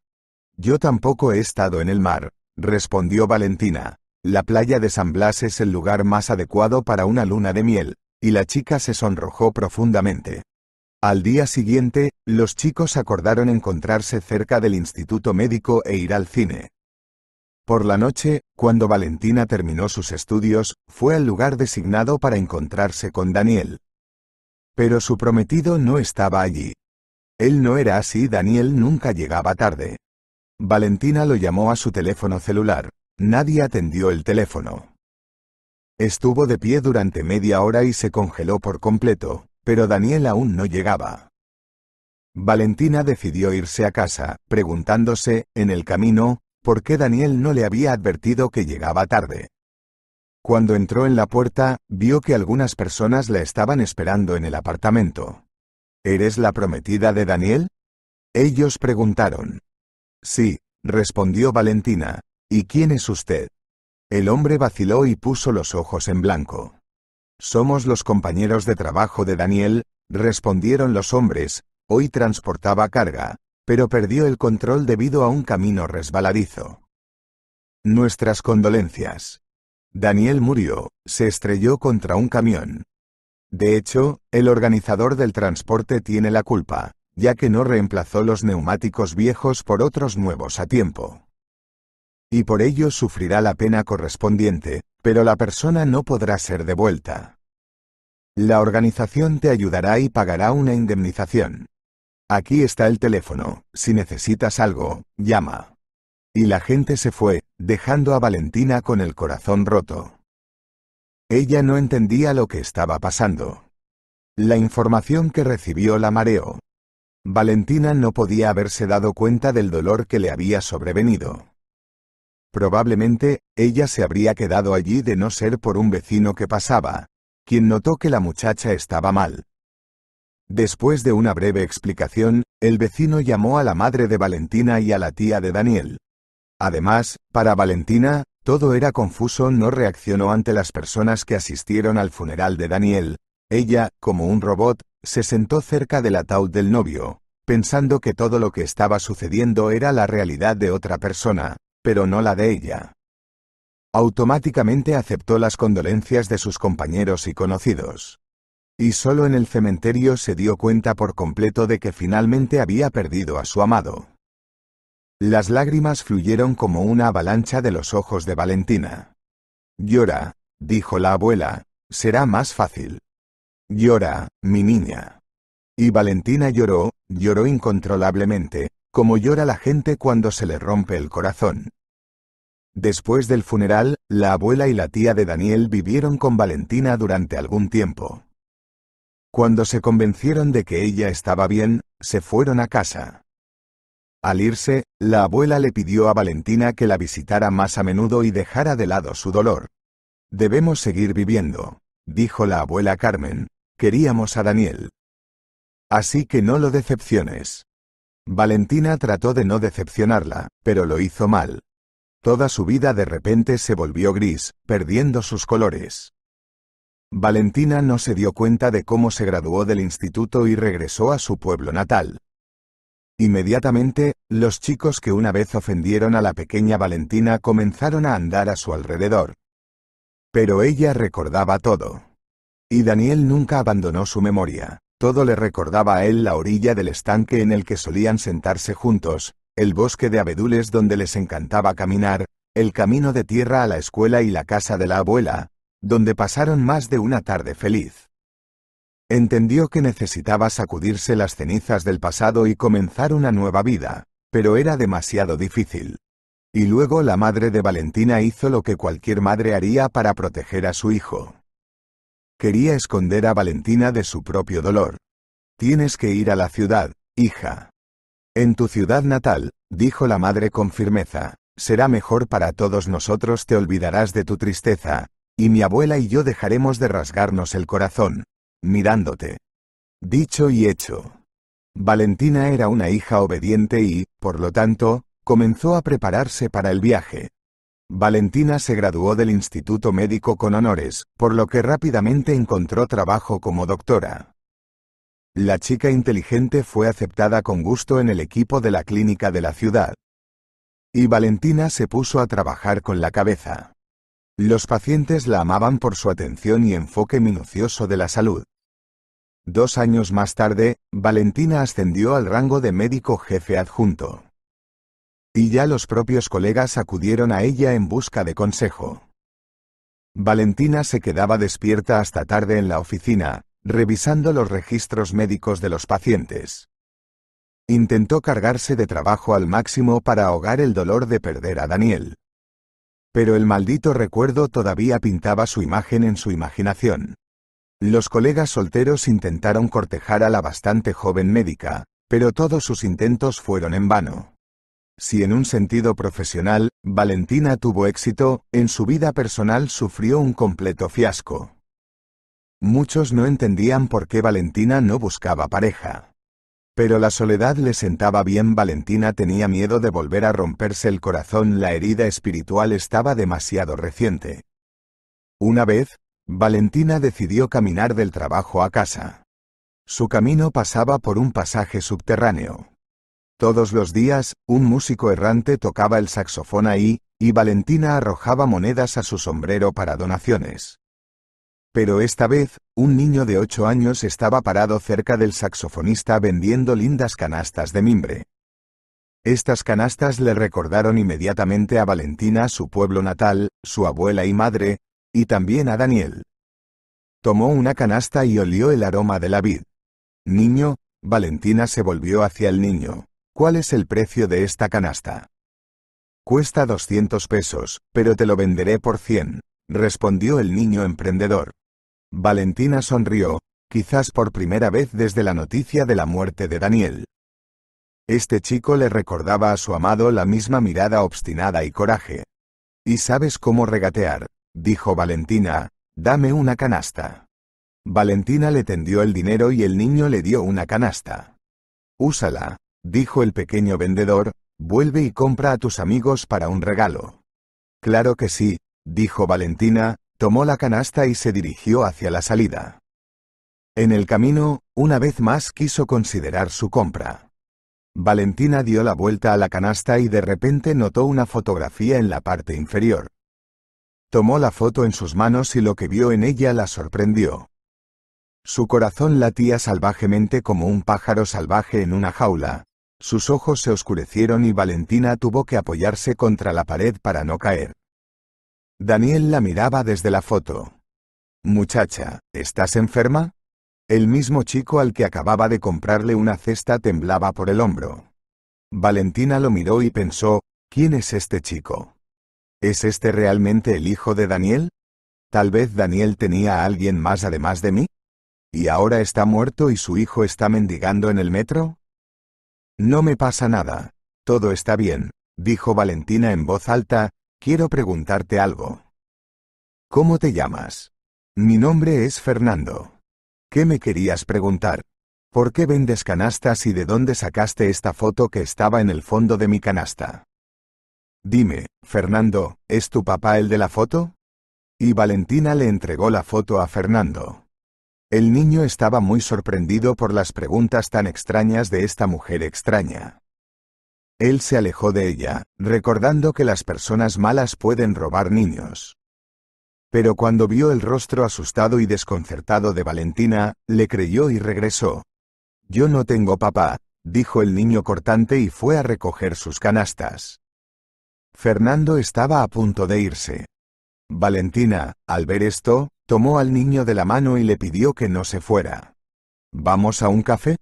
Yo tampoco he estado en el mar, respondió Valentina, la playa de San Blas es el lugar más adecuado para una luna de miel, y la chica se sonrojó profundamente. Al día siguiente, los chicos acordaron encontrarse cerca del instituto médico e ir al cine. Por la noche, cuando Valentina terminó sus estudios, fue al lugar designado para encontrarse con Daniel. Pero su prometido no estaba allí. Él no era así, Daniel nunca llegaba tarde. Valentina lo llamó a su teléfono celular. Nadie atendió el teléfono. Estuvo de pie durante media hora y se congeló por completo, pero Daniel aún no llegaba. Valentina decidió irse a casa, preguntándose, en el camino, por qué Daniel no le había advertido que llegaba tarde. Cuando entró en la puerta, vio que algunas personas la estaban esperando en el apartamento. ¿Eres la prometida de Daniel? Ellos preguntaron. Sí, respondió Valentina, ¿Y quién es usted? El hombre vaciló y puso los ojos en blanco. Somos los compañeros de trabajo de Daniel, respondieron los hombres, hoy transportaba carga, pero perdió el control debido a un camino resbaladizo. Nuestras condolencias. Daniel murió, se estrelló contra un camión. De hecho, el organizador del transporte tiene la culpa, ya que no reemplazó los neumáticos viejos por otros nuevos a tiempo y por ello sufrirá la pena correspondiente, pero la persona no podrá ser devuelta. La organización te ayudará y pagará una indemnización. Aquí está el teléfono, si necesitas algo, llama. Y la gente se fue, dejando a Valentina con el corazón roto. Ella no entendía lo que estaba pasando. La información que recibió la mareó. Valentina no podía haberse dado cuenta del dolor que le había sobrevenido. Probablemente, ella se habría quedado allí de no ser por un vecino que pasaba, quien notó que la muchacha estaba mal. Después de una breve explicación, el vecino llamó a la madre de Valentina y a la tía de Daniel. Además, para Valentina, todo era confuso, no reaccionó ante las personas que asistieron al funeral de Daniel. Ella, como un robot, se sentó cerca del ataúd del novio, pensando que todo lo que estaba sucediendo era la realidad de otra persona, pero no la de ella. Automáticamente aceptó las condolencias de sus compañeros y conocidos. Y solo en el cementerio se dio cuenta por completo de que finalmente había perdido a su amado. Las lágrimas fluyeron como una avalancha de los ojos de Valentina. Llora, dijo la abuela, será más fácil. Llora, mi niña. Y Valentina lloró, lloró incontrolablemente, como llora la gente cuando se le rompe el corazón. Después del funeral, la abuela y la tía de Daniel vivieron con Valentina durante algún tiempo. Cuando se convencieron de que ella estaba bien, se fueron a casa. Al irse, la abuela le pidió a Valentina que la visitara más a menudo y dejara de lado su dolor. Debemos seguir viviendo, dijo la abuela Carmen, queríamos a Daniel. Así que no lo decepciones. Valentina trató de no decepcionarla, pero lo hizo mal. Toda su vida de repente se volvió gris, perdiendo sus colores. Valentina no se dio cuenta de cómo se graduó del instituto y regresó a su pueblo natal. Inmediatamente, los chicos que una vez ofendieron a la pequeña Valentina comenzaron a andar a su alrededor. Pero ella recordaba todo. Y Daniel nunca abandonó su memoria. Todo le recordaba a él la orilla del estanque en el que solían sentarse juntos, el bosque de abedules donde les encantaba caminar, el camino de tierra a la escuela y la casa de la abuela, donde pasaron más de una tarde feliz. Entendió que necesitaba sacudirse las cenizas del pasado y comenzar una nueva vida, pero era demasiado difícil. Y luego la madre de Valentina hizo lo que cualquier madre haría para proteger a su hijo. Quería esconder a Valentina de su propio dolor. Tienes que ir a la ciudad, hija. En tu ciudad natal, dijo la madre con firmeza, será mejor para todos nosotros te olvidarás de tu tristeza, y mi abuela y yo dejaremos de rasgarnos el corazón, mirándote. Dicho y hecho. Valentina era una hija obediente y, por lo tanto, comenzó a prepararse para el viaje. Valentina se graduó del Instituto Médico con honores, por lo que rápidamente encontró trabajo como doctora. La chica inteligente fue aceptada con gusto en el equipo de la clínica de la ciudad. Y Valentina se puso a trabajar con la cabeza. Los pacientes la amaban por su atención y enfoque minucioso de la salud. Dos años más tarde, Valentina ascendió al rango de médico jefe adjunto. Y ya los propios colegas acudieron a ella en busca de consejo. Valentina se quedaba despierta hasta tarde en la oficina, revisando los registros médicos de los pacientes. Intentó cargarse de trabajo al máximo para ahogar el dolor de perder a Daniel. Pero el maldito recuerdo todavía pintaba su imagen en su imaginación. Los colegas solteros intentaron cortejar a la bastante joven médica, pero todos sus intentos fueron en vano. Si en un sentido profesional, Valentina tuvo éxito, en su vida personal sufrió un completo fiasco. Muchos no entendían por qué Valentina no buscaba pareja. Pero la soledad le sentaba bien. Valentina tenía miedo de volver a romperse el corazón. La herida espiritual estaba demasiado reciente. Una vez, Valentina decidió caminar del trabajo a casa. Su camino pasaba por un pasaje subterráneo. Todos los días, un músico errante tocaba el saxofón ahí, y Valentina arrojaba monedas a su sombrero para donaciones. Pero esta vez, un niño de ocho años estaba parado cerca del saxofonista vendiendo lindas canastas de mimbre. Estas canastas le recordaron inmediatamente a Valentina su pueblo natal, su abuela y madre, y también a Daniel. Tomó una canasta y olió el aroma de la vid. Niño, Valentina se volvió hacia el niño. ¿Cuál es el precio de esta canasta? Cuesta 200 pesos, pero te lo venderé por 100, respondió el niño emprendedor. Valentina sonrió, quizás por primera vez desde la noticia de la muerte de Daniel. Este chico le recordaba a su amado la misma mirada obstinada y coraje. ¿Y sabes cómo regatear? dijo Valentina, dame una canasta. Valentina le tendió el dinero y el niño le dio una canasta. Úsala, dijo el pequeño vendedor, vuelve y compra a tus amigos para un regalo. Claro que sí, dijo Valentina, tomó la canasta y se dirigió hacia la salida. En el camino, una vez más quiso considerar su compra. Valentina dio la vuelta a la canasta y de repente notó una fotografía en la parte inferior. Tomó la foto en sus manos y lo que vio en ella la sorprendió. Su corazón latía salvajemente como un pájaro salvaje en una jaula, sus ojos se oscurecieron y Valentina tuvo que apoyarse contra la pared para no caer. Daniel la miraba desde la foto. Muchacha, ¿estás enferma? El mismo chico al que acababa de comprarle una cesta temblaba por el hombro. Valentina lo miró y pensó, ¿quién es este chico? ¿Es este realmente el hijo de Daniel? Tal vez Daniel tenía a alguien más además de mí. ¿Y ahora está muerto y su hijo está mendigando en el metro? No me pasa nada. Todo está bien, dijo Valentina en voz alta, quiero preguntarte algo. ¿Cómo te llamas? Mi nombre es Fernando. ¿Qué me querías preguntar? ¿Por qué vendes canastas y de dónde sacaste esta foto que estaba en el fondo de mi canasta? Dime, Fernando, ¿es tu papá el de la foto? Y Valentina le entregó la foto a Fernando. El niño estaba muy sorprendido por las preguntas tan extrañas de esta mujer extraña. Él se alejó de ella, recordando que las personas malas pueden robar niños. Pero cuando vio el rostro asustado y desconcertado de Valentina, le creyó y regresó. Yo no tengo papá, dijo el niño cortante y fue a recoger sus canastas. Fernando estaba a punto de irse. Valentina, al ver esto, Tomó al niño de la mano y le pidió que no se fuera. ¿Vamos a un café?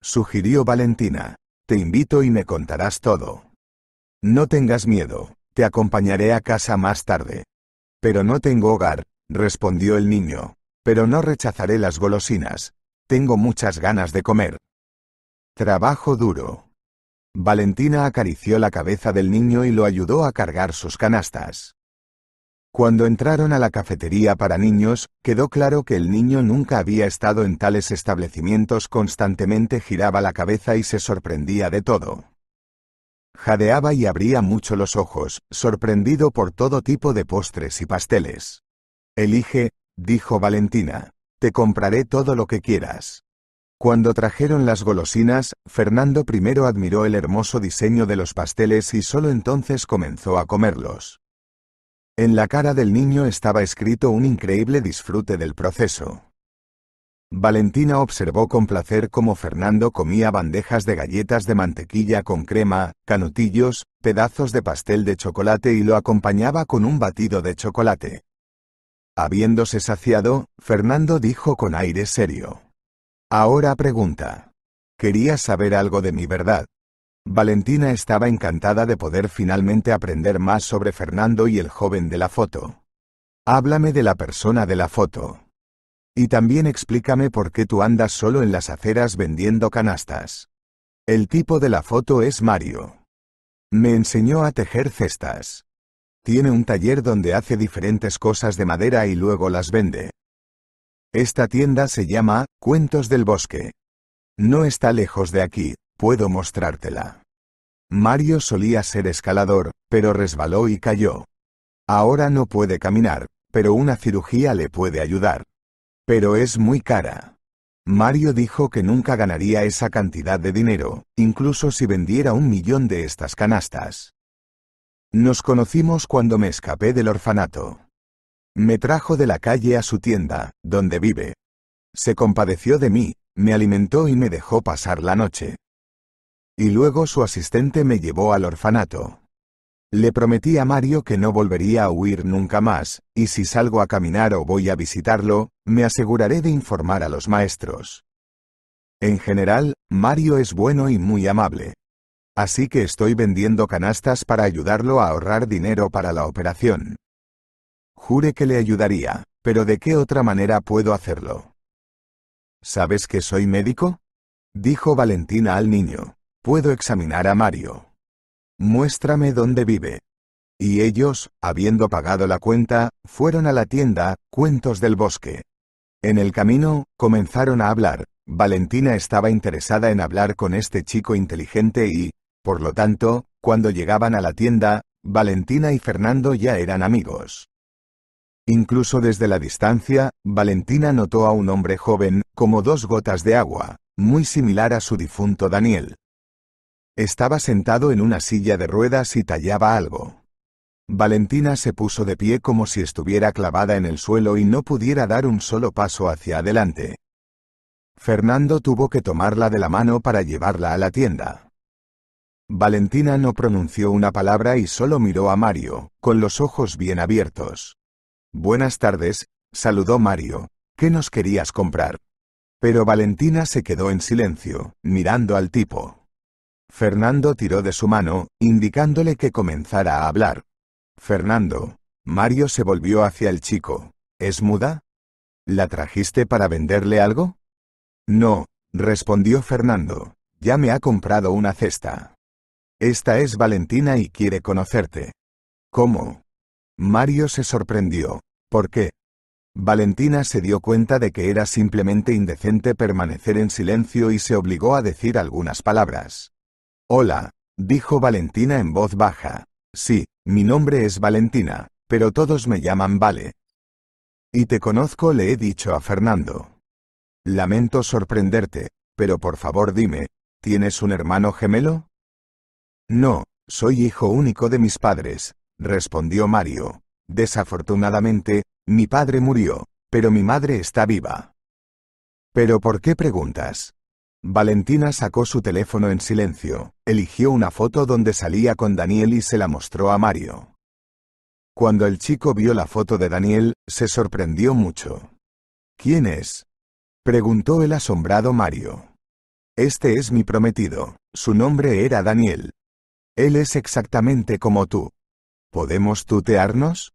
sugirió Valentina. Te invito y me contarás todo. No tengas miedo, te acompañaré a casa más tarde. Pero no tengo hogar, respondió el niño. Pero no rechazaré las golosinas. Tengo muchas ganas de comer. Trabajo duro. Valentina acarició la cabeza del niño y lo ayudó a cargar sus canastas. Cuando entraron a la cafetería para niños, quedó claro que el niño nunca había estado en tales establecimientos, constantemente giraba la cabeza y se sorprendía de todo. Jadeaba y abría mucho los ojos, sorprendido por todo tipo de postres y pasteles. Elige, dijo Valentina, te compraré todo lo que quieras. Cuando trajeron las golosinas, Fernando primero admiró el hermoso diseño de los pasteles y solo entonces comenzó a comerlos. En la cara del niño estaba escrito un increíble disfrute del proceso. Valentina observó con placer cómo Fernando comía bandejas de galletas de mantequilla con crema, canutillos, pedazos de pastel de chocolate y lo acompañaba con un batido de chocolate. Habiéndose saciado, Fernando dijo con aire serio. Ahora pregunta. Quería saber algo de mi verdad. Valentina estaba encantada de poder finalmente aprender más sobre Fernando y el joven de la foto. Háblame de la persona de la foto. Y también explícame por qué tú andas solo en las aceras vendiendo canastas. El tipo de la foto es Mario. Me enseñó a tejer cestas. Tiene un taller donde hace diferentes cosas de madera y luego las vende. Esta tienda se llama Cuentos del Bosque. No está lejos de aquí, puedo mostrártela. Mario solía ser escalador, pero resbaló y cayó. Ahora no puede caminar, pero una cirugía le puede ayudar. Pero es muy cara. Mario dijo que nunca ganaría esa cantidad de dinero, incluso si vendiera un millón de estas canastas. Nos conocimos cuando me escapé del orfanato. Me trajo de la calle a su tienda, donde vive. Se compadeció de mí, me alimentó y me dejó pasar la noche y luego su asistente me llevó al orfanato. Le prometí a Mario que no volvería a huir nunca más, y si salgo a caminar o voy a visitarlo, me aseguraré de informar a los maestros. En general, Mario es bueno y muy amable. Así que estoy vendiendo canastas para ayudarlo a ahorrar dinero para la operación. Jure que le ayudaría, pero ¿de qué otra manera puedo hacerlo? ¿Sabes que soy médico? Dijo Valentina al niño. Puedo examinar a Mario. Muéstrame dónde vive. Y ellos, habiendo pagado la cuenta, fueron a la tienda, Cuentos del Bosque. En el camino, comenzaron a hablar. Valentina estaba interesada en hablar con este chico inteligente y, por lo tanto, cuando llegaban a la tienda, Valentina y Fernando ya eran amigos. Incluso desde la distancia, Valentina notó a un hombre joven, como dos gotas de agua, muy similar a su difunto Daniel. Estaba sentado en una silla de ruedas y tallaba algo. Valentina se puso de pie como si estuviera clavada en el suelo y no pudiera dar un solo paso hacia adelante. Fernando tuvo que tomarla de la mano para llevarla a la tienda. Valentina no pronunció una palabra y solo miró a Mario, con los ojos bien abiertos. Buenas tardes, saludó Mario. ¿Qué nos querías comprar? Pero Valentina se quedó en silencio, mirando al tipo. Fernando tiró de su mano, indicándole que comenzara a hablar. Fernando. Mario se volvió hacia el chico. ¿Es muda? ¿La trajiste para venderle algo? No, respondió Fernando. Ya me ha comprado una cesta. Esta es Valentina y quiere conocerte. ¿Cómo? Mario se sorprendió. ¿Por qué? Valentina se dio cuenta de que era simplemente indecente permanecer en silencio y se obligó a decir algunas palabras. Hola, dijo Valentina en voz baja. Sí, mi nombre es Valentina, pero todos me llaman Vale. Y te conozco, le he dicho a Fernando. Lamento sorprenderte, pero por favor dime, ¿tienes un hermano gemelo? No, soy hijo único de mis padres, respondió Mario. Desafortunadamente, mi padre murió, pero mi madre está viva. ¿Pero por qué preguntas? Valentina sacó su teléfono en silencio, eligió una foto donde salía con Daniel y se la mostró a Mario. Cuando el chico vio la foto de Daniel, se sorprendió mucho. ¿Quién es? preguntó el asombrado Mario. Este es mi prometido, su nombre era Daniel. Él es exactamente como tú. ¿Podemos tutearnos?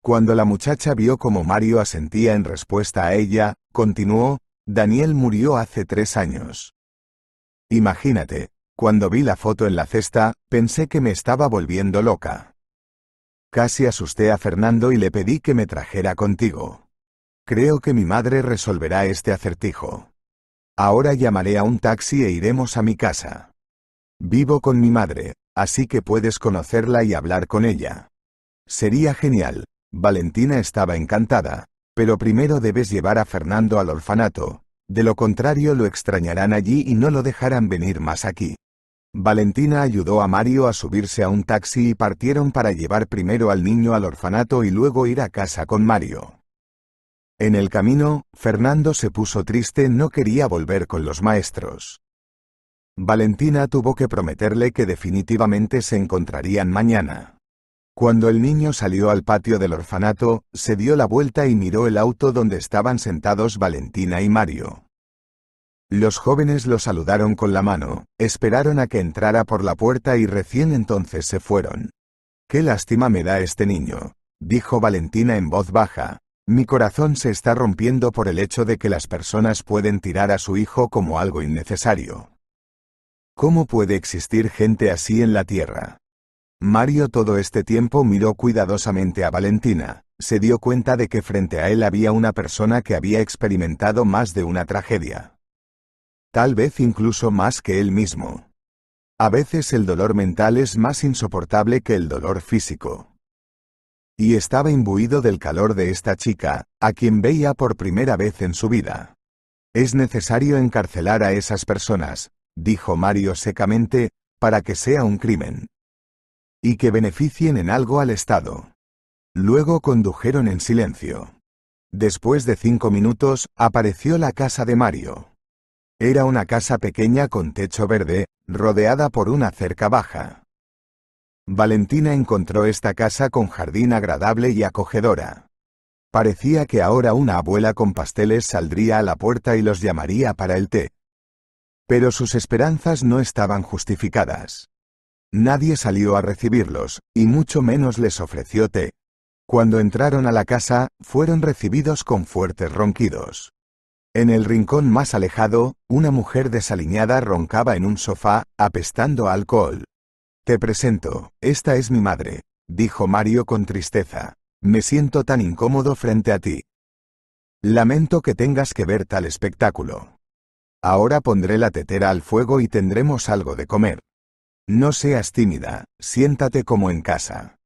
Cuando la muchacha vio cómo Mario asentía en respuesta a ella, continuó, Daniel murió hace tres años. Imagínate, cuando vi la foto en la cesta, pensé que me estaba volviendo loca. Casi asusté a Fernando y le pedí que me trajera contigo. Creo que mi madre resolverá este acertijo. Ahora llamaré a un taxi e iremos a mi casa. Vivo con mi madre, así que puedes conocerla y hablar con ella. Sería genial. Valentina estaba encantada, pero primero debes llevar a Fernando al orfanato, de lo contrario lo extrañarán allí y no lo dejarán venir más aquí. Valentina ayudó a Mario a subirse a un taxi y partieron para llevar primero al niño al orfanato y luego ir a casa con Mario. En el camino, Fernando se puso triste, no quería volver con los maestros. Valentina tuvo que prometerle que definitivamente se encontrarían mañana. Cuando el niño salió al patio del orfanato, se dio la vuelta y miró el auto donde estaban sentados Valentina y Mario. Los jóvenes lo saludaron con la mano, esperaron a que entrara por la puerta y recién entonces se fueron. Qué lástima me da este niño, dijo Valentina en voz baja. Mi corazón se está rompiendo por el hecho de que las personas pueden tirar a su hijo como algo innecesario. ¿Cómo puede existir gente así en la Tierra? Mario todo este tiempo miró cuidadosamente a Valentina, se dio cuenta de que frente a él había una persona que había experimentado más de una tragedia. Tal vez incluso más que él mismo. A veces el dolor mental es más insoportable que el dolor físico. Y estaba imbuido del calor de esta chica, a quien veía por primera vez en su vida. Es necesario encarcelar a esas personas, dijo Mario secamente, para que sea un crimen y que beneficien en algo al Estado. Luego condujeron en silencio. Después de cinco minutos, apareció la casa de Mario. Era una casa pequeña con techo verde, rodeada por una cerca baja. Valentina encontró esta casa con jardín agradable y acogedora. Parecía que ahora una abuela con pasteles saldría a la puerta y los llamaría para el té. Pero sus esperanzas no estaban justificadas. Nadie salió a recibirlos, y mucho menos les ofreció té. Cuando entraron a la casa, fueron recibidos con fuertes ronquidos. En el rincón más alejado, una mujer desaliñada roncaba en un sofá, apestando alcohol. Te presento, esta es mi madre, dijo Mario con tristeza. Me siento tan incómodo frente a ti. Lamento que tengas que ver tal espectáculo. Ahora pondré la tetera al fuego y tendremos algo de comer. No seas tímida, siéntate como en casa.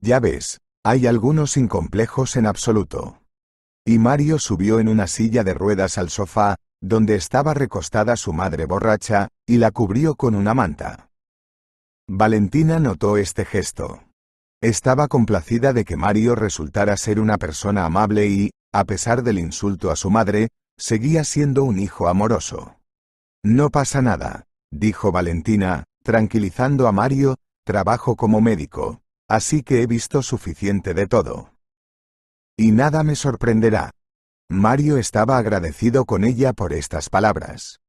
Ya ves, hay algunos incomplejos en absoluto. Y Mario subió en una silla de ruedas al sofá, donde estaba recostada su madre borracha, y la cubrió con una manta. Valentina notó este gesto. Estaba complacida de que Mario resultara ser una persona amable y, a pesar del insulto a su madre, seguía siendo un hijo amoroso. No pasa nada, dijo Valentina, tranquilizando a Mario, trabajo como médico, así que he visto suficiente de todo. Y nada me sorprenderá. Mario estaba agradecido con ella por estas palabras.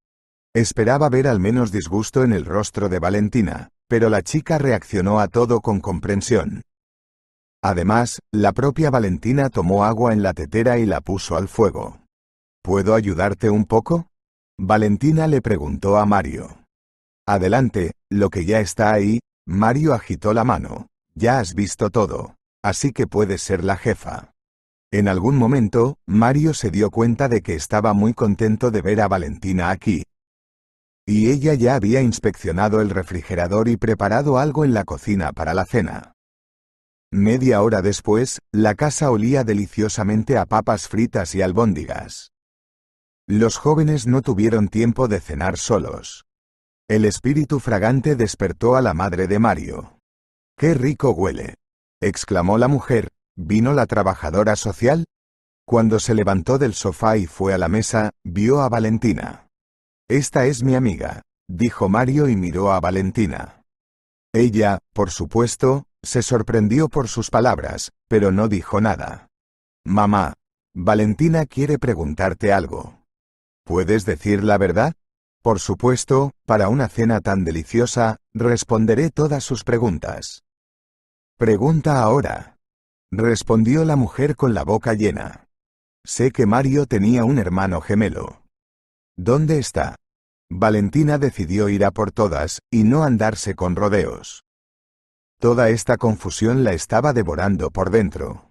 Esperaba ver al menos disgusto en el rostro de Valentina, pero la chica reaccionó a todo con comprensión. Además, la propia Valentina tomó agua en la tetera y la puso al fuego. ¿Puedo ayudarte un poco? Valentina le preguntó a Mario. Adelante, lo que ya está ahí, Mario agitó la mano. Ya has visto todo, así que puedes ser la jefa. En algún momento, Mario se dio cuenta de que estaba muy contento de ver a Valentina aquí. Y ella ya había inspeccionado el refrigerador y preparado algo en la cocina para la cena. Media hora después, la casa olía deliciosamente a papas fritas y albóndigas. Los jóvenes no tuvieron tiempo de cenar solos. El espíritu fragante despertó a la madre de Mario. ¡Qué rico huele! exclamó la mujer. ¿Vino la trabajadora social? Cuando se levantó del sofá y fue a la mesa, vio a Valentina. Esta es mi amiga, dijo Mario y miró a Valentina. Ella, por supuesto, se sorprendió por sus palabras, pero no dijo nada. Mamá, Valentina quiere preguntarte algo. ¿Puedes decir la verdad? Por supuesto, para una cena tan deliciosa, responderé todas sus preguntas. Pregunta ahora. Respondió la mujer con la boca llena. Sé que Mario tenía un hermano gemelo. ¿Dónde está? Valentina decidió ir a por todas, y no andarse con rodeos. Toda esta confusión la estaba devorando por dentro.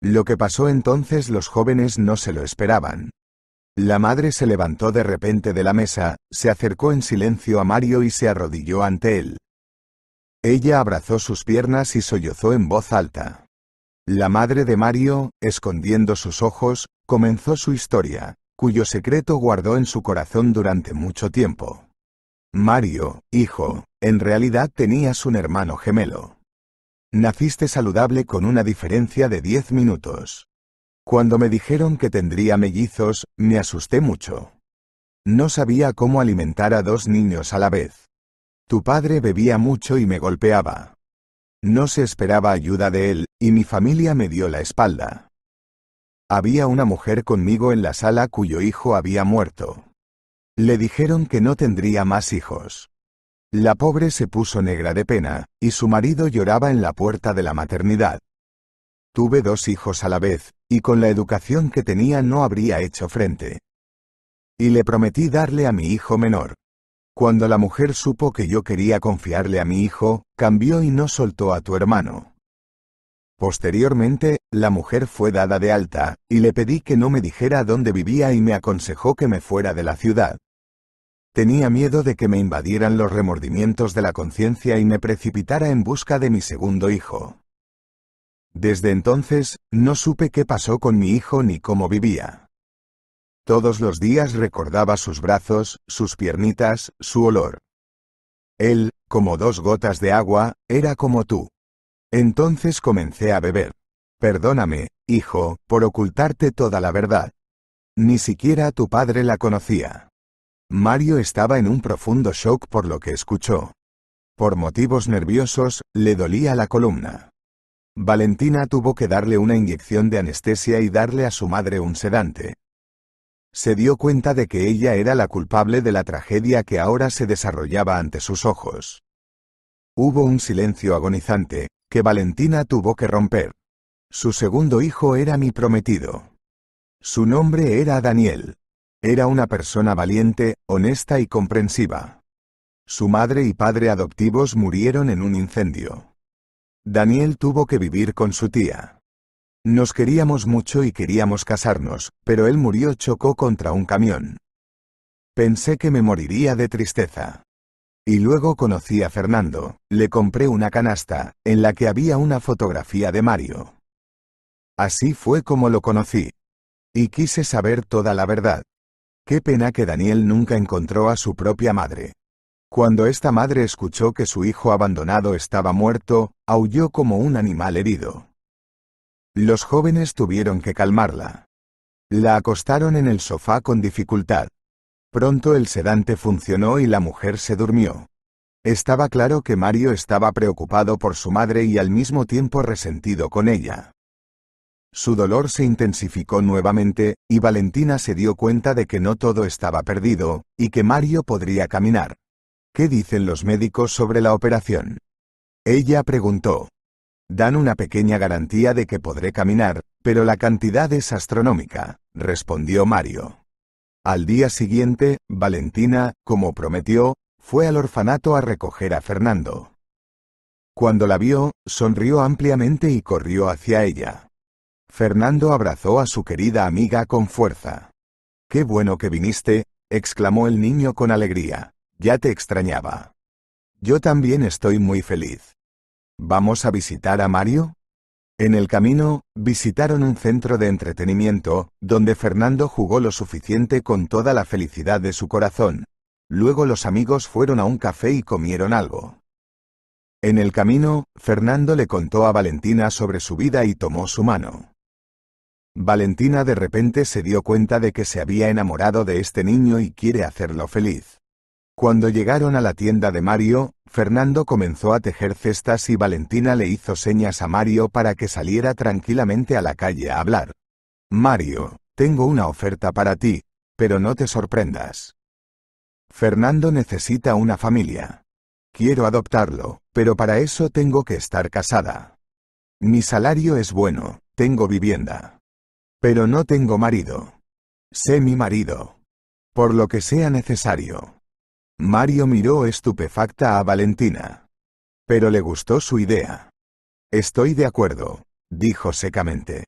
Lo que pasó entonces los jóvenes no se lo esperaban. La madre se levantó de repente de la mesa, se acercó en silencio a Mario y se arrodilló ante él. Ella abrazó sus piernas y sollozó en voz alta. La madre de Mario, escondiendo sus ojos, comenzó su historia, cuyo secreto guardó en su corazón durante mucho tiempo. Mario, hijo, en realidad tenías un hermano gemelo. Naciste saludable con una diferencia de diez minutos. Cuando me dijeron que tendría mellizos, me asusté mucho. No sabía cómo alimentar a dos niños a la vez. Tu padre bebía mucho y me golpeaba. No se esperaba ayuda de él, y mi familia me dio la espalda. Había una mujer conmigo en la sala cuyo hijo había muerto. Le dijeron que no tendría más hijos. La pobre se puso negra de pena, y su marido lloraba en la puerta de la maternidad. Tuve dos hijos a la vez, y con la educación que tenía no habría hecho frente. Y le prometí darle a mi hijo menor. Cuando la mujer supo que yo quería confiarle a mi hijo, cambió y no soltó a tu hermano. Posteriormente, la mujer fue dada de alta, y le pedí que no me dijera dónde vivía y me aconsejó que me fuera de la ciudad. Tenía miedo de que me invadieran los remordimientos de la conciencia y me precipitara en busca de mi segundo hijo. Desde entonces, no supe qué pasó con mi hijo ni cómo vivía. Todos los días recordaba sus brazos, sus piernitas, su olor. Él, como dos gotas de agua, era como tú. Entonces comencé a beber. Perdóname, hijo, por ocultarte toda la verdad. Ni siquiera tu padre la conocía. Mario estaba en un profundo shock por lo que escuchó. Por motivos nerviosos, le dolía la columna. Valentina tuvo que darle una inyección de anestesia y darle a su madre un sedante. Se dio cuenta de que ella era la culpable de la tragedia que ahora se desarrollaba ante sus ojos. Hubo un silencio agonizante, que Valentina tuvo que romper. Su segundo hijo era mi prometido. Su nombre era Daniel. Era una persona valiente, honesta y comprensiva. Su madre y padre adoptivos murieron en un incendio. Daniel tuvo que vivir con su tía. Nos queríamos mucho y queríamos casarnos, pero él murió chocó contra un camión. Pensé que me moriría de tristeza. Y luego conocí a Fernando, le compré una canasta, en la que había una fotografía de Mario. Así fue como lo conocí. Y quise saber toda la verdad. Qué pena que Daniel nunca encontró a su propia madre. Cuando esta madre escuchó que su hijo abandonado estaba muerto, aulló como un animal herido. Los jóvenes tuvieron que calmarla. La acostaron en el sofá con dificultad. Pronto el sedante funcionó y la mujer se durmió. Estaba claro que Mario estaba preocupado por su madre y al mismo tiempo resentido con ella. Su dolor se intensificó nuevamente, y Valentina se dio cuenta de que no todo estaba perdido, y que Mario podría caminar. ¿Qué dicen los médicos sobre la operación? Ella preguntó. Dan una pequeña garantía de que podré caminar, pero la cantidad es astronómica, respondió Mario. Al día siguiente, Valentina, como prometió, fue al orfanato a recoger a Fernando. Cuando la vio, sonrió ampliamente y corrió hacia ella. Fernando abrazó a su querida amiga con fuerza. Qué bueno que viniste, exclamó el niño con alegría. Ya te extrañaba. Yo también estoy muy feliz. ¿Vamos a visitar a Mario? En el camino, visitaron un centro de entretenimiento, donde Fernando jugó lo suficiente con toda la felicidad de su corazón. Luego los amigos fueron a un café y comieron algo. En el camino, Fernando le contó a Valentina sobre su vida y tomó su mano. Valentina de repente se dio cuenta de que se había enamorado de este niño y quiere hacerlo feliz. Cuando llegaron a la tienda de Mario, Fernando comenzó a tejer cestas y Valentina le hizo señas a Mario para que saliera tranquilamente a la calle a hablar. Mario, tengo una oferta para ti, pero no te sorprendas. Fernando necesita una familia. Quiero adoptarlo, pero para eso tengo que estar casada. Mi salario es bueno, tengo vivienda. Pero no tengo marido. Sé mi marido. Por lo que sea necesario. Mario miró estupefacta a Valentina. Pero le gustó su idea. Estoy de acuerdo, dijo secamente.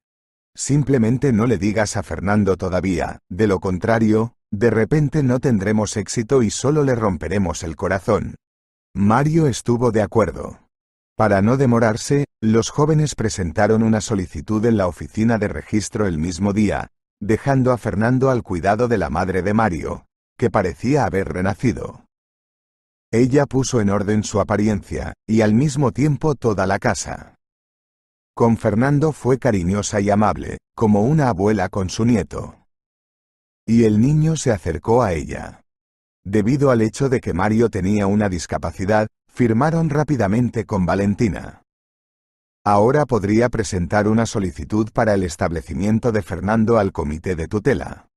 Simplemente no le digas a Fernando todavía, de lo contrario, de repente no tendremos éxito y solo le romperemos el corazón. Mario estuvo de acuerdo. Para no demorarse, los jóvenes presentaron una solicitud en la oficina de registro el mismo día, dejando a Fernando al cuidado de la madre de Mario, que parecía haber renacido. Ella puso en orden su apariencia, y al mismo tiempo toda la casa. Con Fernando fue cariñosa y amable, como una abuela con su nieto. Y el niño se acercó a ella. Debido al hecho de que Mario tenía una discapacidad, firmaron rápidamente con Valentina. Ahora podría presentar una solicitud para el establecimiento de Fernando al comité de tutela.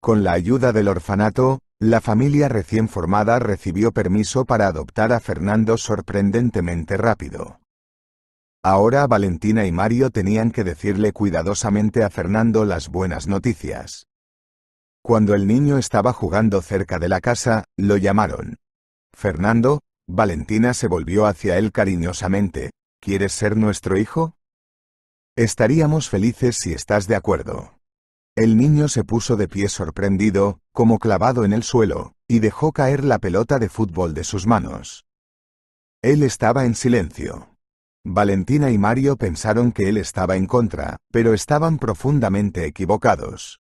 Con la ayuda del orfanato, la familia recién formada recibió permiso para adoptar a Fernando sorprendentemente rápido. Ahora Valentina y Mario tenían que decirle cuidadosamente a Fernando las buenas noticias. Cuando el niño estaba jugando cerca de la casa, lo llamaron. Fernando, Valentina se volvió hacia él cariñosamente, ¿quieres ser nuestro hijo? Estaríamos felices si estás de acuerdo. El niño se puso de pie sorprendido, como clavado en el suelo, y dejó caer la pelota de fútbol de sus manos. Él estaba en silencio. Valentina y Mario pensaron que él estaba en contra, pero estaban profundamente equivocados.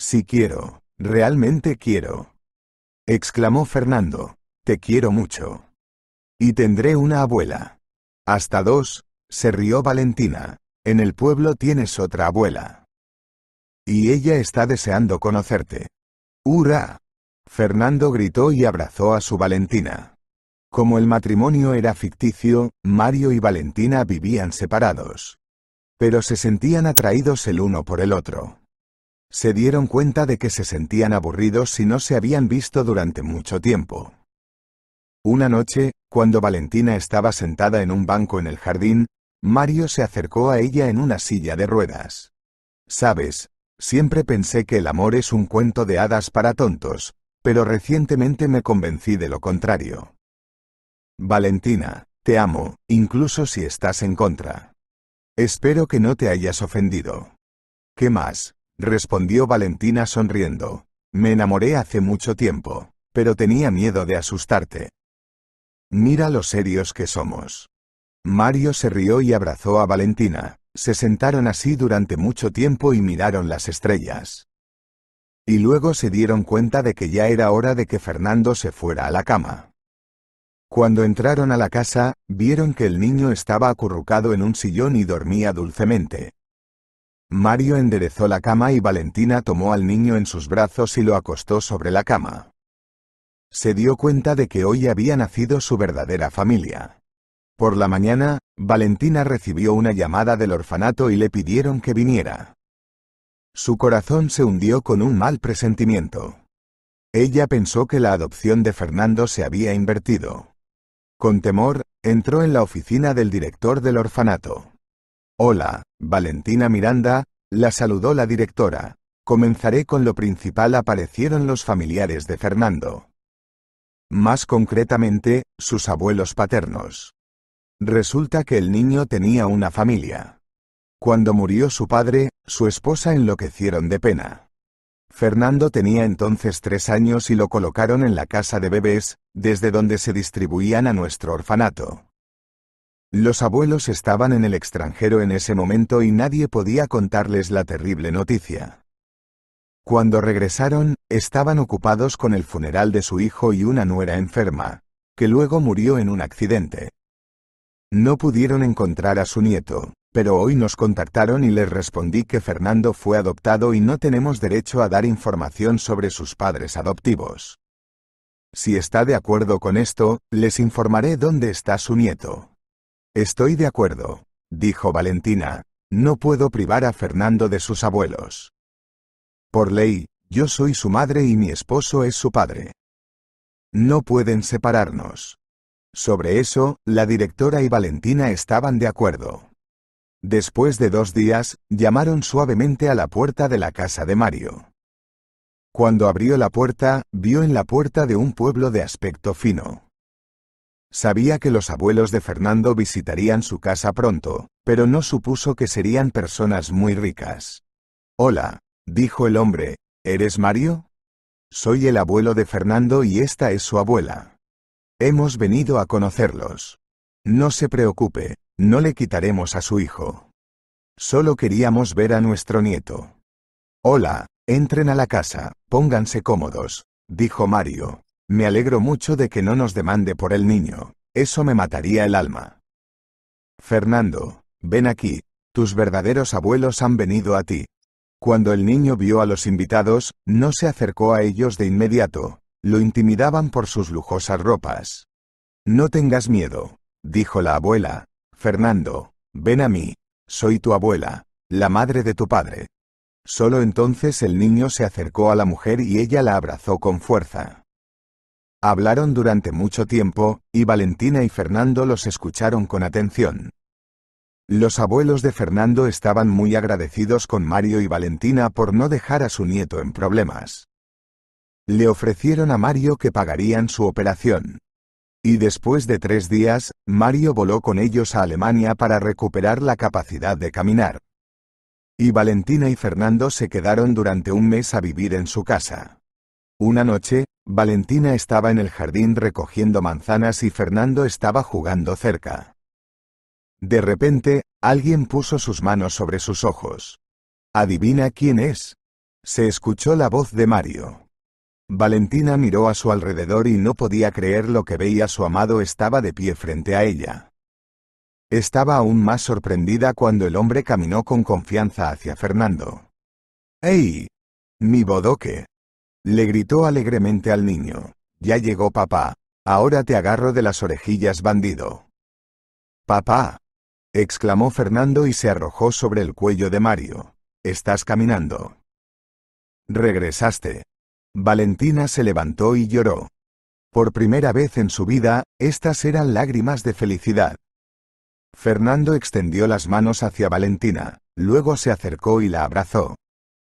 Si quiero, realmente quiero. Exclamó Fernando, te quiero mucho. Y tendré una abuela. Hasta dos, se rió Valentina. En el pueblo tienes otra abuela. Y ella está deseando conocerte. ¡Hurra! Fernando gritó y abrazó a su Valentina. Como el matrimonio era ficticio, Mario y Valentina vivían separados. Pero se sentían atraídos el uno por el otro. Se dieron cuenta de que se sentían aburridos si no se habían visto durante mucho tiempo. Una noche, cuando Valentina estaba sentada en un banco en el jardín, Mario se acercó a ella en una silla de ruedas. Sabes, Siempre pensé que el amor es un cuento de hadas para tontos, pero recientemente me convencí de lo contrario. Valentina, te amo, incluso si estás en contra. Espero que no te hayas ofendido. ¿Qué más? respondió Valentina sonriendo. Me enamoré hace mucho tiempo, pero tenía miedo de asustarte. Mira lo serios que somos. Mario se rió y abrazó a Valentina, se sentaron así durante mucho tiempo y miraron las estrellas. Y luego se dieron cuenta de que ya era hora de que Fernando se fuera a la cama. Cuando entraron a la casa, vieron que el niño estaba acurrucado en un sillón y dormía dulcemente. Mario enderezó la cama y Valentina tomó al niño en sus brazos y lo acostó sobre la cama. Se dio cuenta de que hoy había nacido su verdadera familia. Por la mañana, Valentina recibió una llamada del orfanato y le pidieron que viniera. Su corazón se hundió con un mal presentimiento. Ella pensó que la adopción de Fernando se había invertido. Con temor, entró en la oficina del director del orfanato. Hola, Valentina Miranda, la saludó la directora. Comenzaré con lo principal. Aparecieron los familiares de Fernando. Más concretamente, sus abuelos paternos. Resulta que el niño tenía una familia. Cuando murió su padre, su esposa enloquecieron de pena. Fernando tenía entonces tres años y lo colocaron en la casa de bebés, desde donde se distribuían a nuestro orfanato. Los abuelos estaban en el extranjero en ese momento y nadie podía contarles la terrible noticia. Cuando regresaron, estaban ocupados con el funeral de su hijo y una nuera enferma, que luego murió en un accidente. No pudieron encontrar a su nieto, pero hoy nos contactaron y les respondí que Fernando fue adoptado y no tenemos derecho a dar información sobre sus padres adoptivos. Si está de acuerdo con esto, les informaré dónde está su nieto. Estoy de acuerdo, dijo Valentina, no puedo privar a Fernando de sus abuelos. Por ley, yo soy su madre y mi esposo es su padre. No pueden separarnos. Sobre eso, la directora y Valentina estaban de acuerdo. Después de dos días, llamaron suavemente a la puerta de la casa de Mario. Cuando abrió la puerta, vio en la puerta de un pueblo de aspecto fino. Sabía que los abuelos de Fernando visitarían su casa pronto, pero no supuso que serían personas muy ricas. Hola, dijo el hombre, ¿eres Mario? Soy el abuelo de Fernando y esta es su abuela. Hemos venido a conocerlos. No se preocupe, no le quitaremos a su hijo. Solo queríamos ver a nuestro nieto. Hola, entren a la casa, pónganse cómodos, dijo Mario. Me alegro mucho de que no nos demande por el niño, eso me mataría el alma. Fernando, ven aquí, tus verdaderos abuelos han venido a ti. Cuando el niño vio a los invitados, no se acercó a ellos de inmediato, lo intimidaban por sus lujosas ropas. No tengas miedo, dijo la abuela. Fernando, ven a mí, soy tu abuela, la madre de tu padre. Solo entonces el niño se acercó a la mujer y ella la abrazó con fuerza. Hablaron durante mucho tiempo, y Valentina y Fernando los escucharon con atención. Los abuelos de Fernando estaban muy agradecidos con Mario y Valentina por no dejar a su nieto en problemas. Le ofrecieron a Mario que pagarían su operación. Y después de tres días, Mario voló con ellos a Alemania para recuperar la capacidad de caminar. Y Valentina y Fernando se quedaron durante un mes a vivir en su casa. Una noche, Valentina estaba en el jardín recogiendo manzanas y Fernando estaba jugando cerca. De repente, alguien puso sus manos sobre sus ojos. Adivina quién es. Se escuchó la voz de Mario. Valentina miró a su alrededor y no podía creer lo que veía su amado estaba de pie frente a ella. Estaba aún más sorprendida cuando el hombre caminó con confianza hacia Fernando. ¡Ey! Mi bodoque. Le gritó alegremente al niño. Ya llegó papá. Ahora te agarro de las orejillas, bandido. Papá. exclamó Fernando y se arrojó sobre el cuello de Mario. Estás caminando. Regresaste. Valentina se levantó y lloró. Por primera vez en su vida, estas eran lágrimas de felicidad. Fernando extendió las manos hacia Valentina, luego se acercó y la abrazó.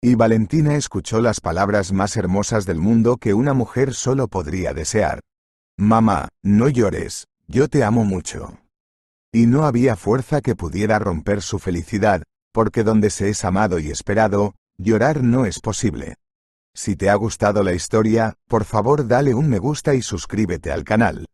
Y Valentina escuchó las palabras más hermosas del mundo que una mujer solo podría desear. Mamá, no llores, yo te amo mucho. Y no había fuerza que pudiera romper su felicidad, porque donde se es amado y esperado, llorar no es posible. Si te ha gustado la historia, por favor dale un me gusta y suscríbete al canal.